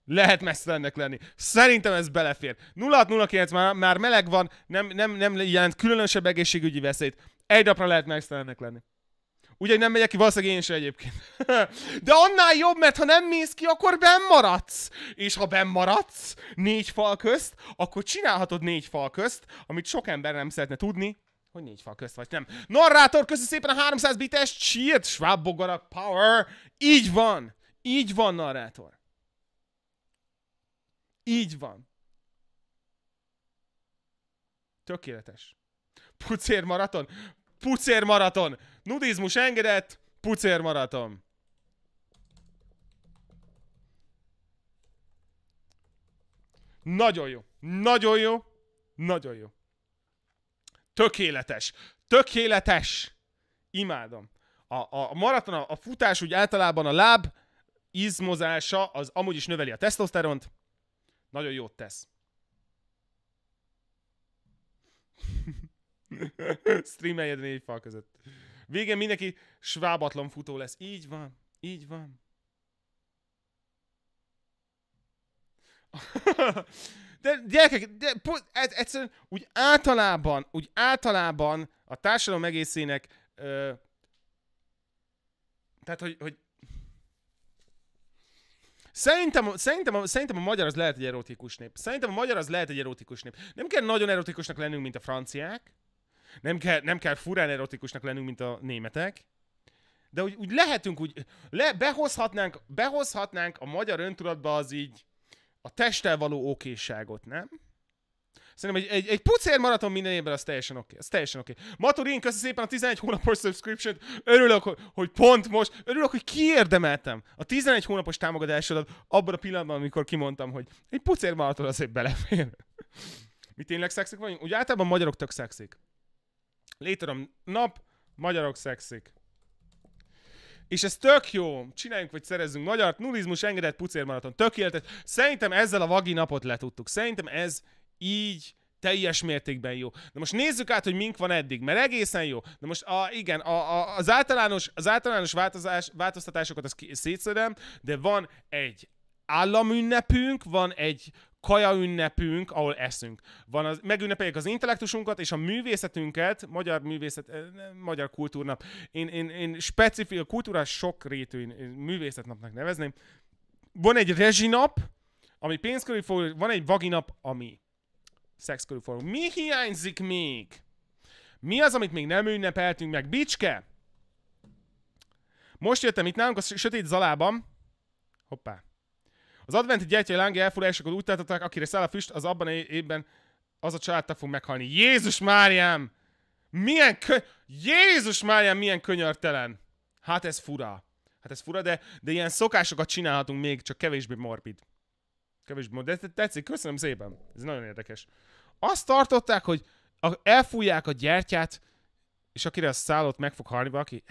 lehet mesztelennek lenni. Szerintem ez belefér. 0609 már, már meleg van, nem, nem, nem jelent különösebb egészségügyi veszélyt. Egy napra lehet mesztelennek lenni. Ugye nem megyek ki, valószínűleg én sem egyébként. De annál jobb, mert ha nem mész ki, akkor bennmaradsz. És ha bennmaradsz négy fal közt, akkor csinálhatod négy fal közt, amit sok ember nem szeretne tudni, hogy négy fal közt vagy, nem. Narrátor, köszi szépen a 300 bites, cheat, Schwab Bogarak Power. Így van. Így van, narrátor. Így van. Tökéletes. Pucér maraton pucérmaraton. Nudizmus engedett, pucérmaraton. Nagyon jó. Nagyon jó. Nagyon jó. Tökéletes. Tökéletes. Imádom. A, a maraton, a futás úgy általában a láb izmozása az amúgy is növeli a tesztoszteront. Nagyon jót tesz. Streameljed négy fal között. Végén mindenki svábatlan futó lesz. Így van, így van. De gyerekek, de, ez egyszerűen úgy általában, úgy általában a társadalom egészének ö, tehát, hogy, hogy Szerintem, szerintem, szerintem a magyar az lehet egy erotikus nép. Szerintem a magyar az lehet egy erotikus nép. Nem kell nagyon erotikusnak lennünk, mint a franciák. Nem kell, nem kell furán erotikusnak lennünk, mint a németek, de úgy, úgy lehetünk, úgy le, behozhatnánk, behozhatnánk a magyar öntudatba az így a testtel való okéságot, nem? Szerintem egy, egy, egy pucér maraton minden évben az teljesen oké. Okay, az teljesen oké. Okay. Maturin, köszi szépen a 11 hónapos subscription -t. Örülök, hogy, hogy pont most, örülök, hogy kiérdemeltem a 11 hónapos támogatásodat abban a pillanatban, amikor kimondtam, hogy egy pucér maraton azért belefér. Mi tényleg szexik vagyunk? Úgy általában magyarok tök szexik. Létorom nap, magyarok szexik. És ez tök jó. Csináljunk, vagy szerezzünk magyar Nullizmus engedett pucérmaraton. Tökéletes. Szerintem ezzel a vagi napot letudtuk. Szerintem ez így teljes mértékben jó. De most nézzük át, hogy mink van eddig, mert egészen jó. De most a, igen, a, a, az általános, az általános változás, változtatásokat az szétszedem, de van egy államünnepünk, van egy kaja ünnepünk, ahol eszünk. Van az, megünnepeljük az intellektusunkat és a művészetünket, magyar művészet, eh, magyar kultúrnap. Én, én, én specifik, a kultúra rétű, művészetnapnak nevezném. Van egy rezsinap, ami pénz fog, van egy vaginap, ami szex fog. Mi hiányzik még? Mi az, amit még nem ünnepeltünk meg? Bicske! Most jöttem itt nálunk a sötét zalában. Hoppá. Az adventi gyertyai lángja elfúrásakor úgy tartották, akire száll a füst, az abban évben az a családtag fog meghalni. Jézus Máriám! Milyen kö... Jézus Máriám, milyen könyörtelen! Hát ez fura. Hát ez fura, de, de ilyen szokásokat csinálhatunk még, csak kevésbé morbid. Kevésbé morbid. De tetszik, köszönöm szépen. Ez nagyon érdekes. Azt tartották, hogy a, elfújják a gyertyát, és akire a szállót meg fog halni valaki.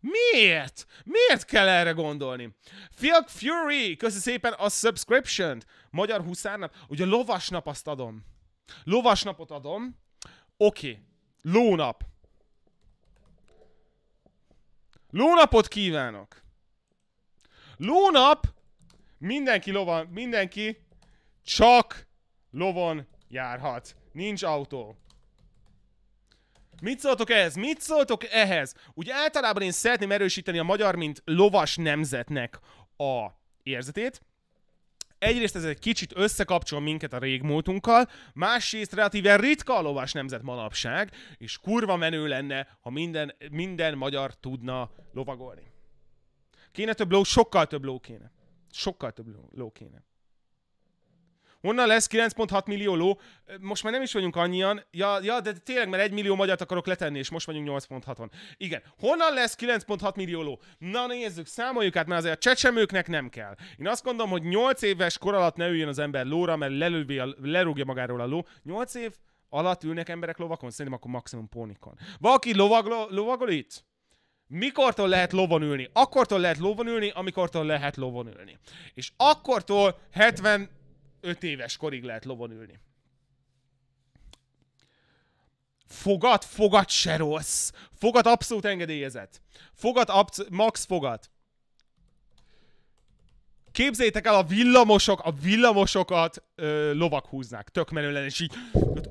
Miért? Miért kell erre gondolni? Fiak Fury, köszi szépen a subscription-t. Magyar huszárnap. Ugye lovasnap azt adom. Lovasnapot adom. Oké. Okay. Lónap. Lónapot kívánok! Lónap! Mindenki lovan, mindenki csak lovon járhat. Nincs autó. Mit szóltok ehhez? Mit szóltok ehhez? Úgy általában én szeretném erősíteni a magyar, mint lovas nemzetnek a érzetét. Egyrészt ez egy kicsit összekapcsol minket a régmúltunkkal, másrészt relatíven ritka a lovas nemzet manapság, és kurva menő lenne, ha minden, minden magyar tudna lovagolni. Kéne több ló, sokkal több ló kéne. Sokkal több ló, kéne. Honnan lesz 9.6 millió ló? Most már nem is vagyunk annyian. Ja, ja de tényleg, mert 1 millió magyart akarok letenni, és most vagyunk 8.6-on. Igen. Honnan lesz 9.6 millió ló? Na nézzük, számoljuk át, mert azért a csecsemőknek nem kell. Én azt gondolom, hogy 8 éves kor alatt ne üljön az ember lóra, mert a, lerúgja magáról a ló. 8 év alatt ülnek emberek lovakon? Szerintem akkor maximum pónikon. Valaki lovag, lo, lovagol itt? Mikortól lehet lovon ülni? Akkortól lehet lovon ülni, amikortól lehet lovon ülni. És akkortól 70 5 éves korig lehet lovon ülni. Fogat, fogat se rossz. Fogat abszolút engedélyezett. Fogat, absz- max fogat. Képzeljétek el, a villamosok, a villamosokat ö, lovak húznák. Tök menőlen, és így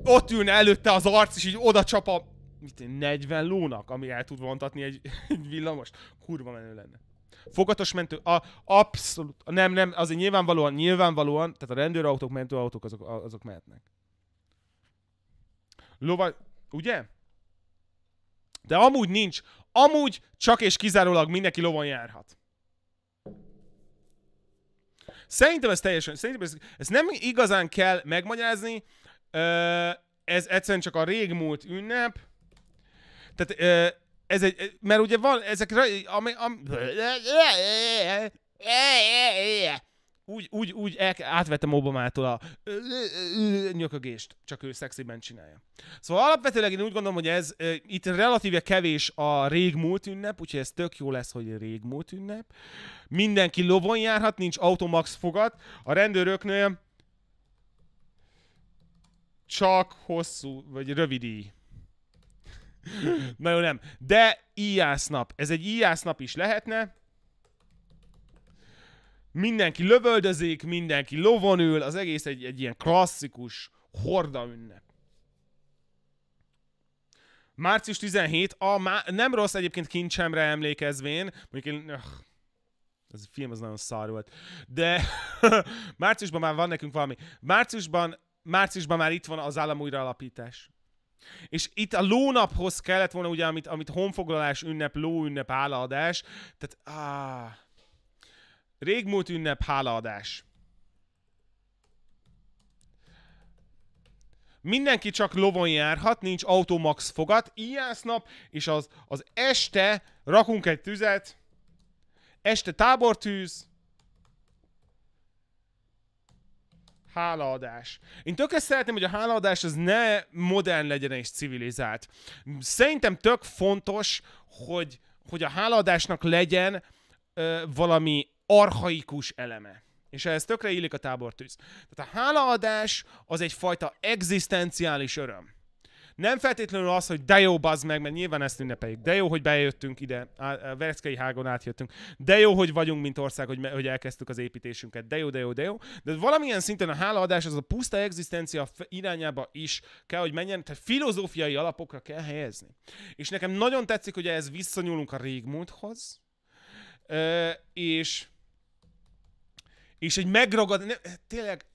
ott ülne előtte az arc, és így oda csap a mit, 40 lónak, ami el tud vontatni egy, egy villamos. Kurva menő lenne. Fogatos mentő, a, abszolút, nem, nem, azért nyilvánvalóan, nyilvánvalóan, tehát a rendőrautók, mentőautók, azok, azok mehetnek. Lova, ugye? De amúgy nincs. Amúgy csak és kizárólag mindenki lovon járhat. Szerintem ez teljesen, szerintem ez, ez nem igazán kell megmagyarázni, ez egyszerűen csak a régmúlt ünnep. Tehát ez egy, mert ugye van ezek, ami, ami, úgy, úgy, úgy el, átvettem Obamától a nyökögést, csak ő szexiben csinálja. Szóval alapvetőleg én úgy gondolom, hogy ez itt relatíve kevés a régmúlt ünnep, úgyhogy ez tök jó lesz, hogy régmúlt ünnep. Mindenki lovon járhat, nincs automax fogat. A rendőröknél csak hosszú, vagy rövidi Na jó, nem. De íjásznap. Ez egy íjásznap is lehetne. Mindenki lövöldözik, mindenki lovon ül, az egész egy, egy ilyen klasszikus horda ünnep. Március 17, a má- nem rossz egyébként kincsemre emlékezvén, mondjuk én, öh, ez a film az nagyon szar volt, de márciusban már van nekünk valami. Márciusban, márciusban már itt van az állam újraalapítás. És itt a lónaphoz kellett volna ugye, amit, amit honfoglalás ünnep, lóünnep, hálaadás. Tehát, áh, régmúlt ünnep, hálaadás. Mindenki csak lovon járhat, nincs automax fogat, nap és az, az este rakunk egy tüzet, este tábortűz, Hálaadás. Én tökre szeretném, hogy a hálaadás az ne modern legyen és civilizált. Szerintem tök fontos, hogy, hogy a hálaadásnak legyen ö, valami arhaikus eleme. És ehhez tökre illik a tábortűz. Tehát a hálaadás az egyfajta egzisztenciális öröm. Nem feltétlenül az, hogy de jó, bazd meg, mert nyilván ezt ünnepeljük. De jó, hogy bejöttünk ide, a Vereckei hágon átjöttünk. De jó, hogy vagyunk, mint ország, hogy, hogy elkezdtük az építésünket. De jó, de jó, de jó. De valamilyen szinten a hálaadás az a puszta egzisztencia irányába is kell, hogy menjen. Tehát filozófiai alapokra kell helyezni. És nekem nagyon tetszik, hogy ehhez visszanyúlunk a régmúlthoz. és és egy megragad, ne, tényleg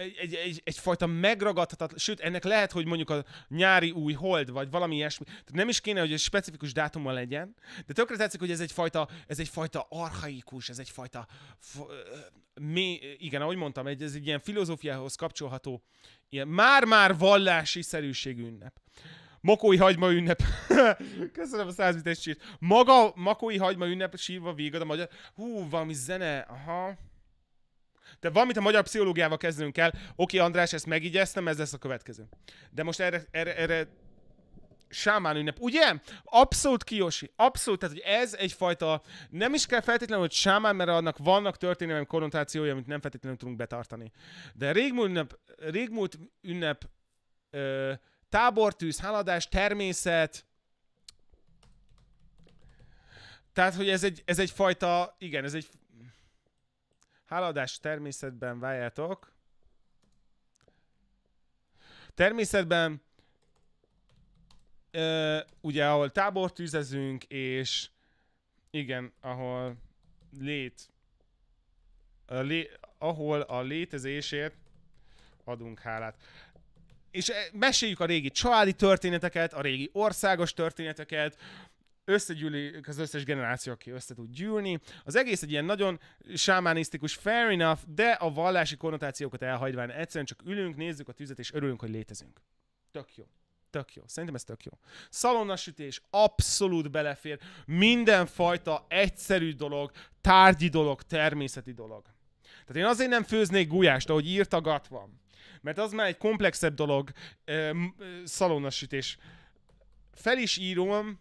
egy, egy, egy, egyfajta megragadhatatlan, sőt, ennek lehet, hogy mondjuk a nyári új hold, vagy valami ilyesmi. Tehát nem is kéne, hogy egy specifikus dátummal legyen, de tökre tetszik, hogy ez egyfajta, ez egyfajta archaikus, ez egyfajta, mi igen, ahogy mondtam, egy, ez egy ilyen filozófiához kapcsolható, ilyen már-már vallási szerűségű ünnep. Mokói hagyma ünnep. Köszönöm a 100 Maga makói hagyma ünnep sírva végig a magyar. Hú, valami zene, aha. De valamit a magyar pszichológiával kezdünk kell Oké, András, ezt megigyeztem, ez lesz a következő. De most erre, erre, erre sámán ünnep, ugye? Abszolút kiosi abszolút, tehát hogy ez egyfajta, nem is kell feltétlenül, hogy sámán, mert annak vannak történelmi konnotációja, amit nem feltétlenül tudunk betartani. De régmúlt ünnep, régmúlt ünnep ö, tábortűz, haladás, természet, tehát, hogy ez egy, ez egy fajta igen, ez egy, Háladás természetben váljátok. Természetben ö, ugye, ahol tábor tűzezünk, és igen, ahol lét, a lé, ahol a létezésért adunk hálát. És e, meséljük a régi családi történeteket, a régi országos történeteket, összegyűlik az összes generáció, aki össze tud gyűlni. Az egész egy ilyen nagyon sámánisztikus, fair enough, de a vallási konnotációkat elhagyván egyszerűen csak ülünk, nézzük a tüzet és örülünk, hogy létezünk. Tök jó. Tök jó. Szerintem ez tök jó. Szalonnasütés abszolút belefér. Mindenfajta egyszerű dolog, tárgyi dolog, természeti dolog. Tehát én azért nem főznék gulyást, ahogy írtagat van. Mert az már egy komplexebb dolog, szalonnasütés. Fel is írom,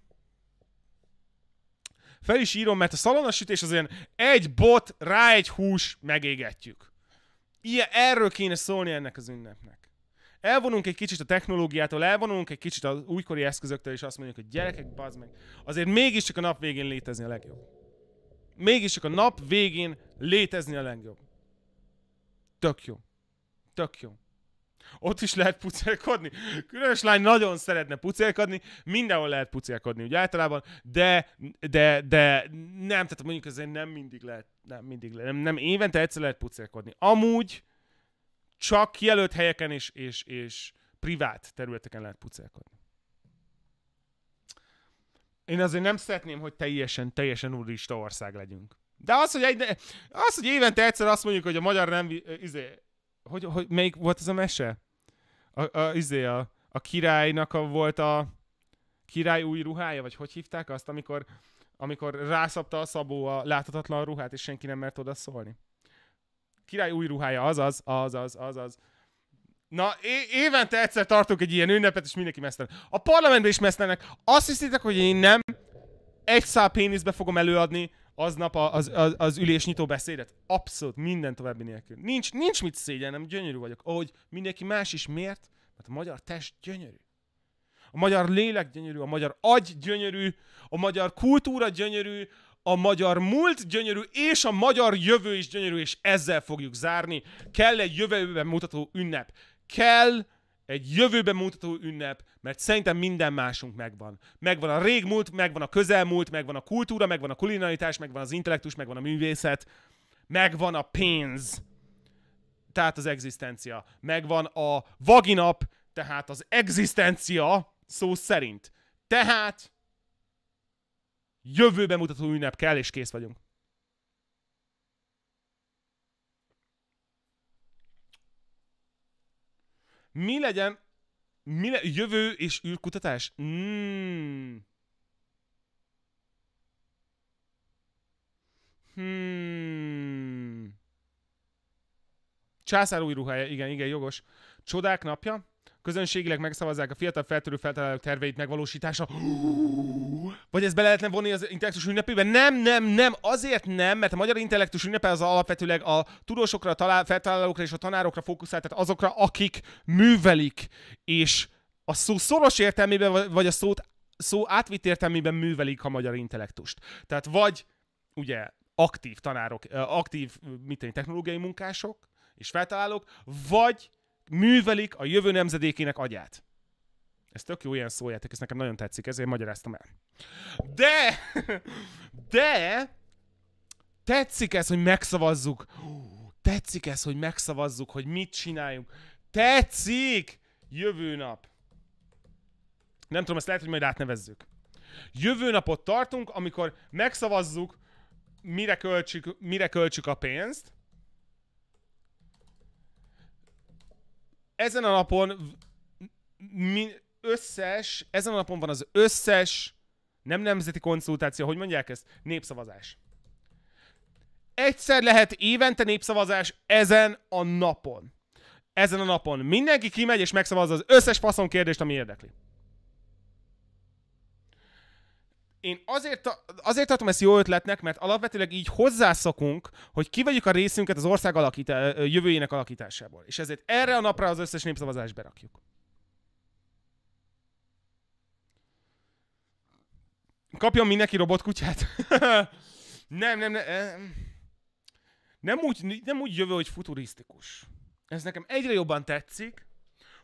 fel is írom, mert a szalonasütés az ilyen egy bot, rá egy hús, megégetjük. Ilyen, erről kéne szólni ennek az ünnepnek. Elvonunk egy kicsit a technológiától, elvonunk egy kicsit az újkori eszközöktől, és azt mondjuk, hogy gyerekek, bazd meg, azért mégiscsak a nap végén létezni a legjobb. Mégiscsak a nap végén létezni a legjobb. Tök jó. Tök jó ott is lehet pucélkodni. Különös lány nagyon szeretne pucélkodni, mindenhol lehet pucélkodni, ugye általában, de, de, de nem, tehát mondjuk azért nem mindig lehet, nem mindig lehet, nem, nem évente egyszer lehet pucélkodni. Amúgy csak jelölt helyeken és, és, és privát területeken lehet pucélkodni. Én azért nem szeretném, hogy teljesen, teljesen úrista ország legyünk. De az, hogy, egy, az, hogy évente egyszer azt mondjuk, hogy a magyar nem... Izé, hogy, hogy melyik volt az a mese? a, a, izé, a, a királynak a volt a király új ruhája, vagy hogy hívták azt, amikor, amikor rászapta a szabó a láthatatlan ruhát, és senki nem mert oda szólni. Király új ruhája, azaz, azaz, azaz. Na, é- évente egyszer tartunk egy ilyen ünnepet, és mindenki mesztelen. A parlamentben is mesztelnek. Azt hiszitek, hogy én nem egy szál péniszbe fogom előadni aznap a, az, az, az ülésnyitó beszédet? Abszolút, minden további nélkül. Nincs, nincs mit szégyenem, gyönyörű vagyok. Ahogy mindenki más is miért, mert a magyar test gyönyörű. A magyar lélek gyönyörű, a magyar agy gyönyörű, a magyar kultúra gyönyörű, a magyar múlt gyönyörű, és a magyar jövő is gyönyörű, és ezzel fogjuk zárni. Kell egy jövőben mutató ünnep. Kell egy jövőben mutató ünnep, mert szerintem minden másunk megvan. Megvan a régmúlt, megvan a közelmúlt, megvan a kultúra, megvan a kulinaritás, megvan az intellektus, megvan a művészet, megvan a pénz, tehát az egzisztencia. Megvan a vaginap, tehát az egzisztencia szó szerint. Tehát jövőben mutató ünnep kell, és kész vagyunk. Mi legyen mi le, jövő és űrkutatás? Hmm. Hmm. Császár új ruhája, igen, igen, jogos. Csodák napja? Közönségileg megszavazzák a fiatal feltörő feltalálók terveit megvalósítása. Vagy ez be lehetne vonni az intellektus ünnepébe? Nem, nem, nem, azért nem, mert a magyar intellektus ünnepe az alapvetőleg a tudósokra, a talál, feltalálókra és a tanárokra fókuszál, tehát azokra, akik művelik, és a szó szoros értelmében, vagy a szót, szó átvitt értelmében művelik a magyar intellektust. Tehát vagy, ugye, aktív tanárok, aktív mit tenni, technológiai munkások és feltalálók, vagy művelik a jövő nemzedékének agyát. Ez tök jó ilyen szójáték, ez nekem nagyon tetszik, ezért magyaráztam el. De, de, tetszik ez, hogy megszavazzuk. Tetszik ez, hogy megszavazzuk, hogy mit csináljunk. Tetszik! Jövő nap. Nem tudom, ezt lehet, hogy majd átnevezzük. Jövő napot tartunk, amikor megszavazzuk, mire költsük, mire költsük a pénzt, ezen a napon min, összes, ezen a napon van az összes, nem nemzeti konzultáció, hogy mondják ezt? Népszavazás. Egyszer lehet évente népszavazás ezen a napon. Ezen a napon mindenki kimegy és megszavazza az összes faszon kérdést, ami érdekli. én azért, azért tartom ezt jó ötletnek, mert alapvetőleg így hozzászokunk, hogy kivegyük a részünket az ország alakítá- jövőjének alakításából. És ezért erre a napra az összes népszavazást berakjuk. Kapjon mindenki robotkutyát? nem, nem, nem. Eh, nem úgy, nem úgy jövő, hogy futurisztikus. Ez nekem egyre jobban tetszik,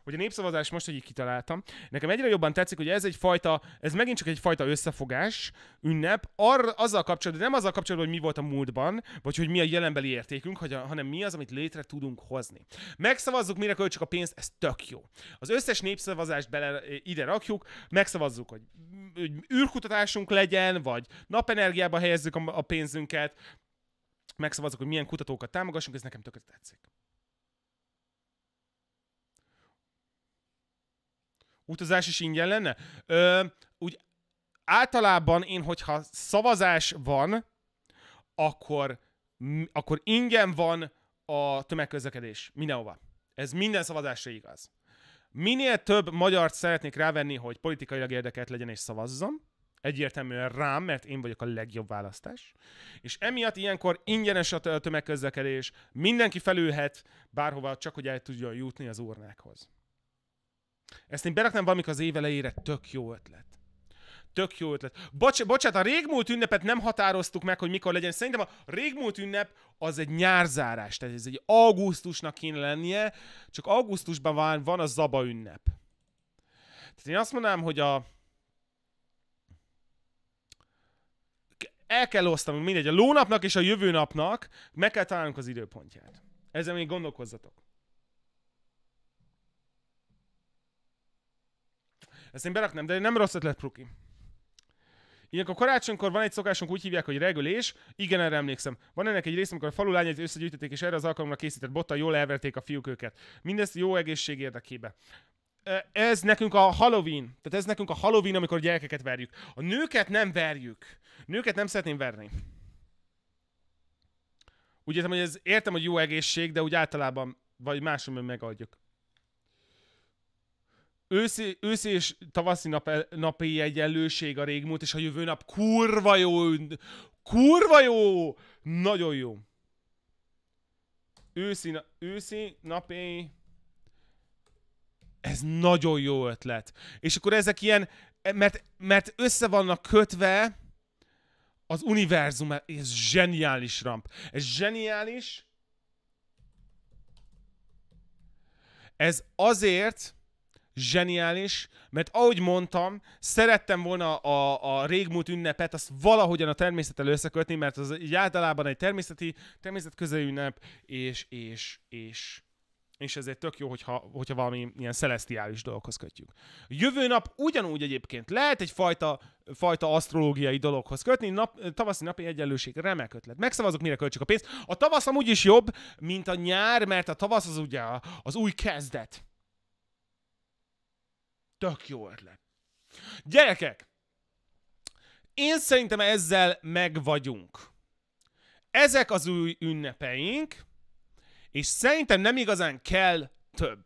hogy a népszavazás most, hogy így kitaláltam, nekem egyre jobban tetszik, hogy ez egy fajta, ez megint csak egy fajta összefogás, ünnep, arra, azzal kapcsolatban, nem azzal kapcsolatban, hogy mi volt a múltban, vagy hogy mi a jelenbeli értékünk, hanem mi az, amit létre tudunk hozni. Megszavazzuk, mire költsük a pénzt, ez tök jó. Az összes népszavazást bele eh, ide rakjuk, megszavazzuk, hogy űrkutatásunk legyen, vagy napenergiába helyezzük a pénzünket, megszavazzuk, hogy milyen kutatókat támogassunk, ez nekem tökéletesen tetszik. Utazás is ingyen lenne? Ö, úgy általában én, hogyha szavazás van, akkor, akkor ingyen van a tömegközlekedés. Mindenhova. Ez minden szavazásra igaz. Minél több magyart szeretnék rávenni, hogy politikailag érdekelt legyen és szavazzon, egyértelműen rám, mert én vagyok a legjobb választás. És emiatt ilyenkor ingyenes a tömegközlekedés, mindenki felülhet bárhova, csak hogy el tudjon jutni az urnákhoz. Ezt én beraknám valamikor az év elejére, tök jó ötlet. Tök jó ötlet. Bocs, bocsánat, a régmúlt ünnepet nem határoztuk meg, hogy mikor legyen. Szerintem a régmúlt ünnep az egy nyárzárás, tehát ez egy augusztusnak kéne lennie, csak augusztusban van, van a zaba ünnep. Tehát én azt mondanám, hogy a... El kell osztanunk, mindegy, a lónapnak és a jövő napnak meg kell találnunk az időpontját. Ezzel még gondolkozzatok. Ezt én beraknám, de nem rossz ötlet, Pruki. Ilyenkor karácsonykor van egy szokásunk, úgy hívják, hogy regülés. Igen, erre emlékszem. Van ennek egy része, amikor a falu lányait összegyűjtötték, és erre az alkalomra készített botta jól elverték a fiúk őket. Mindezt jó egészség érdekébe. Ez nekünk a Halloween. Tehát ez nekünk a Halloween, amikor gyerekeket verjük. A nőket nem verjük. Nőket nem szeretném verni. Úgy értem, hogy ez értem, hogy jó egészség, de úgy általában, vagy másomban megadjuk őszi, őszi és tavaszi nap, napi egyenlőség a régmúlt, és a jövő nap kurva jó, kurva jó, nagyon jó. Őszi, na, őszi napi, ez nagyon jó ötlet. És akkor ezek ilyen, mert, mert össze vannak kötve az univerzum, ez zseniális ramp. Ez zseniális. Ez azért, zseniális, mert ahogy mondtam, szerettem volna a, a régmúlt ünnepet azt valahogyan a természettel összekötni, mert az így általában egy természeti, természetközeli ünnep, és, és, és, és ezért tök jó, hogyha, hogyha valami ilyen szelesztiális dologhoz kötjük. Jövő nap ugyanúgy egyébként lehet fajta, fajta asztrológiai dologhoz kötni, nap, tavaszi napi egyenlőség, remek ötlet. Megszavazok, mire költsük a pénzt. A tavasz amúgy is jobb, mint a nyár, mert a tavasz az ugye az új kezdet Tök jó ötlet. Gyerekek! Én szerintem ezzel meg vagyunk. Ezek az új ünnepeink, és szerintem nem igazán kell több.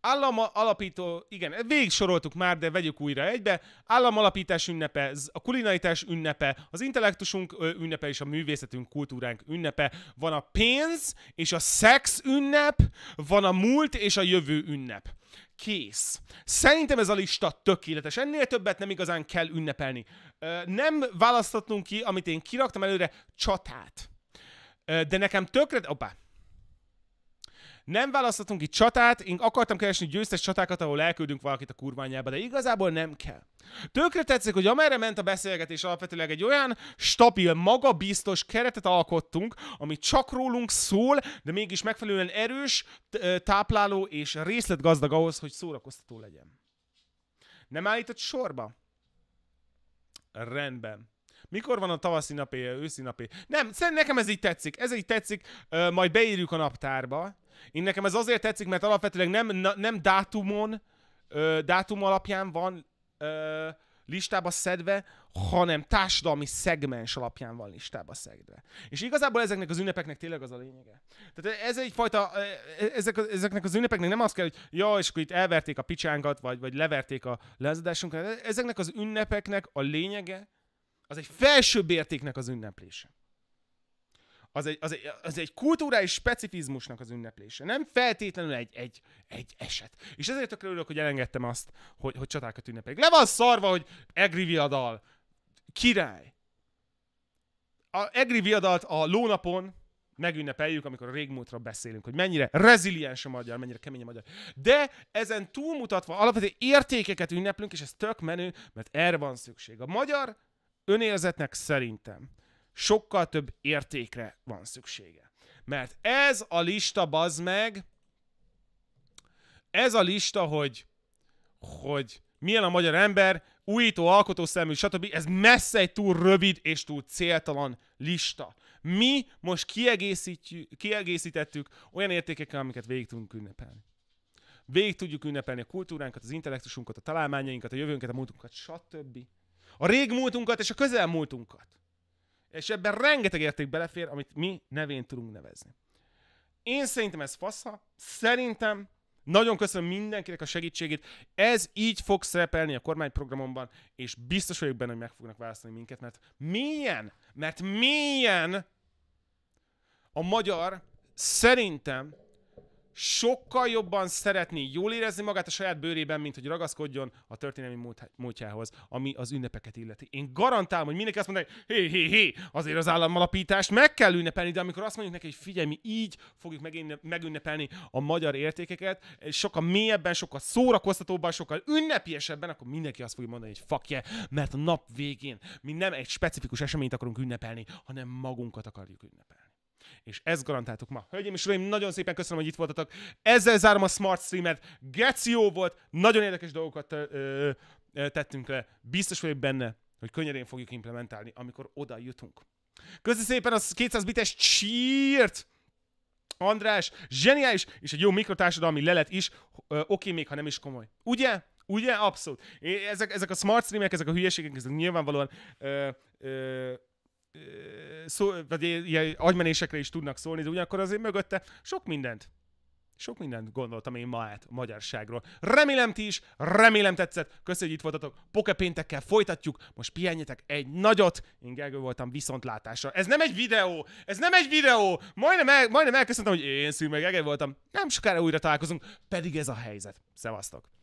Állam alapító, igen, végig soroltuk már, de vegyük újra egybe. Államalapítás ünnepe, a kulinaritás ünnepe, az intellektusunk ünnepe és a művészetünk, kultúránk ünnepe. Van a pénz és a szex ünnep, van a múlt és a jövő ünnep kész. Szerintem ez a lista tökéletes. Ennél többet nem igazán kell ünnepelni. Nem választhatunk ki, amit én kiraktam előre, csatát. De nekem tökre... Opá, nem választhatunk itt csatát, én akartam keresni győztes csatákat, ahol elküldünk valakit a kurványába, de igazából nem kell. Tökre tetszik, hogy amerre ment a beszélgetés, alapvetőleg egy olyan stabil, magabiztos keretet alkottunk, ami csak rólunk szól, de mégis megfelelően erős, tápláló és részletgazdag ahhoz, hogy szórakoztató legyen. Nem állított sorba? Rendben. Mikor van a tavaszi napé, őszi napé? Nem, szerintem nekem ez így tetszik. Ez így tetszik, majd beírjuk a naptárba. Én nekem ez azért tetszik, mert alapvetőleg nem, nem dátumon, ö, dátum alapján van ö, listába szedve, hanem társadalmi szegmens alapján van listába szedve. És igazából ezeknek az ünnepeknek tényleg az a lényege. Tehát ez egyfajta, ezek, ezeknek az ünnepeknek nem az kell, hogy ja, és akkor itt elverték a picsánkat, vagy, vagy leverték a lezadásunkat. E, ezeknek az ünnepeknek a lényege az egy felsőbb értéknek az ünneplése az egy, az, egy, az egy kulturális specifizmusnak az ünneplése, nem feltétlenül egy, egy, egy eset. És ezért tökre örülök, hogy elengedtem azt, hogy, hogy csatákat ünnepeljük. Le van szarva, hogy Egri Viadal, király. A Egri Viadalt a lónapon megünnepeljük, amikor a régmúltra beszélünk, hogy mennyire reziliens a magyar, mennyire kemény a magyar. De ezen túlmutatva alapvető értékeket ünneplünk, és ez tök menő, mert erre van szükség. A magyar önérzetnek szerintem sokkal több értékre van szüksége. Mert ez a lista, bazd meg, ez a lista, hogy, hogy milyen a magyar ember, újító, alkotó szemű, stb. Ez messze egy túl rövid és túl céltalan lista. Mi most kiegészítettük olyan értékekkel, amiket végig tudunk ünnepelni. Végig tudjuk ünnepelni a kultúránkat, az intellektusunkat, a találmányainkat, a jövőnket, a múltunkat, stb. A régmúltunkat és a közelmúltunkat. És ebben rengeteg érték belefér, amit mi nevén tudunk nevezni. Én szerintem ez fasza, szerintem nagyon köszönöm mindenkinek a segítségét. Ez így fog szerepelni a kormányprogramomban, és biztos vagyok benne, hogy meg fognak választani minket, mert milyen, mert milyen a magyar szerintem sokkal jobban szeretni jól érezni magát a saját bőrében, mint hogy ragaszkodjon a történelmi múltjához, ami az ünnepeket illeti. Én garantálom, hogy mindenki azt mondja, hogy hé, hé, hé, azért az államalapítást meg kell ünnepelni, de amikor azt mondjuk neki, hogy figyelj, mi így fogjuk megünnepelni a magyar értékeket, sokkal mélyebben, sokkal szórakoztatóbban, sokkal ünnepiesebben, akkor mindenki azt fogja mondani, hogy fakje, yeah, mert a nap végén mi nem egy specifikus eseményt akarunk ünnepelni, hanem magunkat akarjuk ünnepelni és ezt garantáltuk ma. Hölgyeim és uraim, nagyon szépen köszönöm, hogy itt voltatok. Ezzel zárom a Smart Streamet. Geci jó volt, nagyon érdekes dolgokat ö, ö, tettünk le. Biztos vagyok benne, hogy könnyedén fogjuk implementálni, amikor oda jutunk. Köszönöm szépen az 200 bites csírt! András, zseniális, és egy jó mikrotársadalmi lelet is, ö, oké, még ha nem is komoly. Ugye? Ugye? Abszolút. Ezek, ezek a smart streamek, ezek a hülyeségek, ezek nyilvánvalóan ö, ö, szó, vagy ilyen agymenésekre is tudnak szólni, de ugyanakkor azért mögötte sok mindent sok mindent gondoltam én ma át a magyarságról. Remélem ti is, remélem tetszett, köszönjük, hogy itt voltatok. Pokepéntekkel folytatjuk, most pihenjetek egy nagyot. Én Gergő voltam viszontlátásra. Ez nem egy videó, ez nem egy videó. Majdnem, el, majdnem elköszöntem, hogy én szűr meg Gergő voltam. Nem sokára újra találkozunk, pedig ez a helyzet. Szevasztok!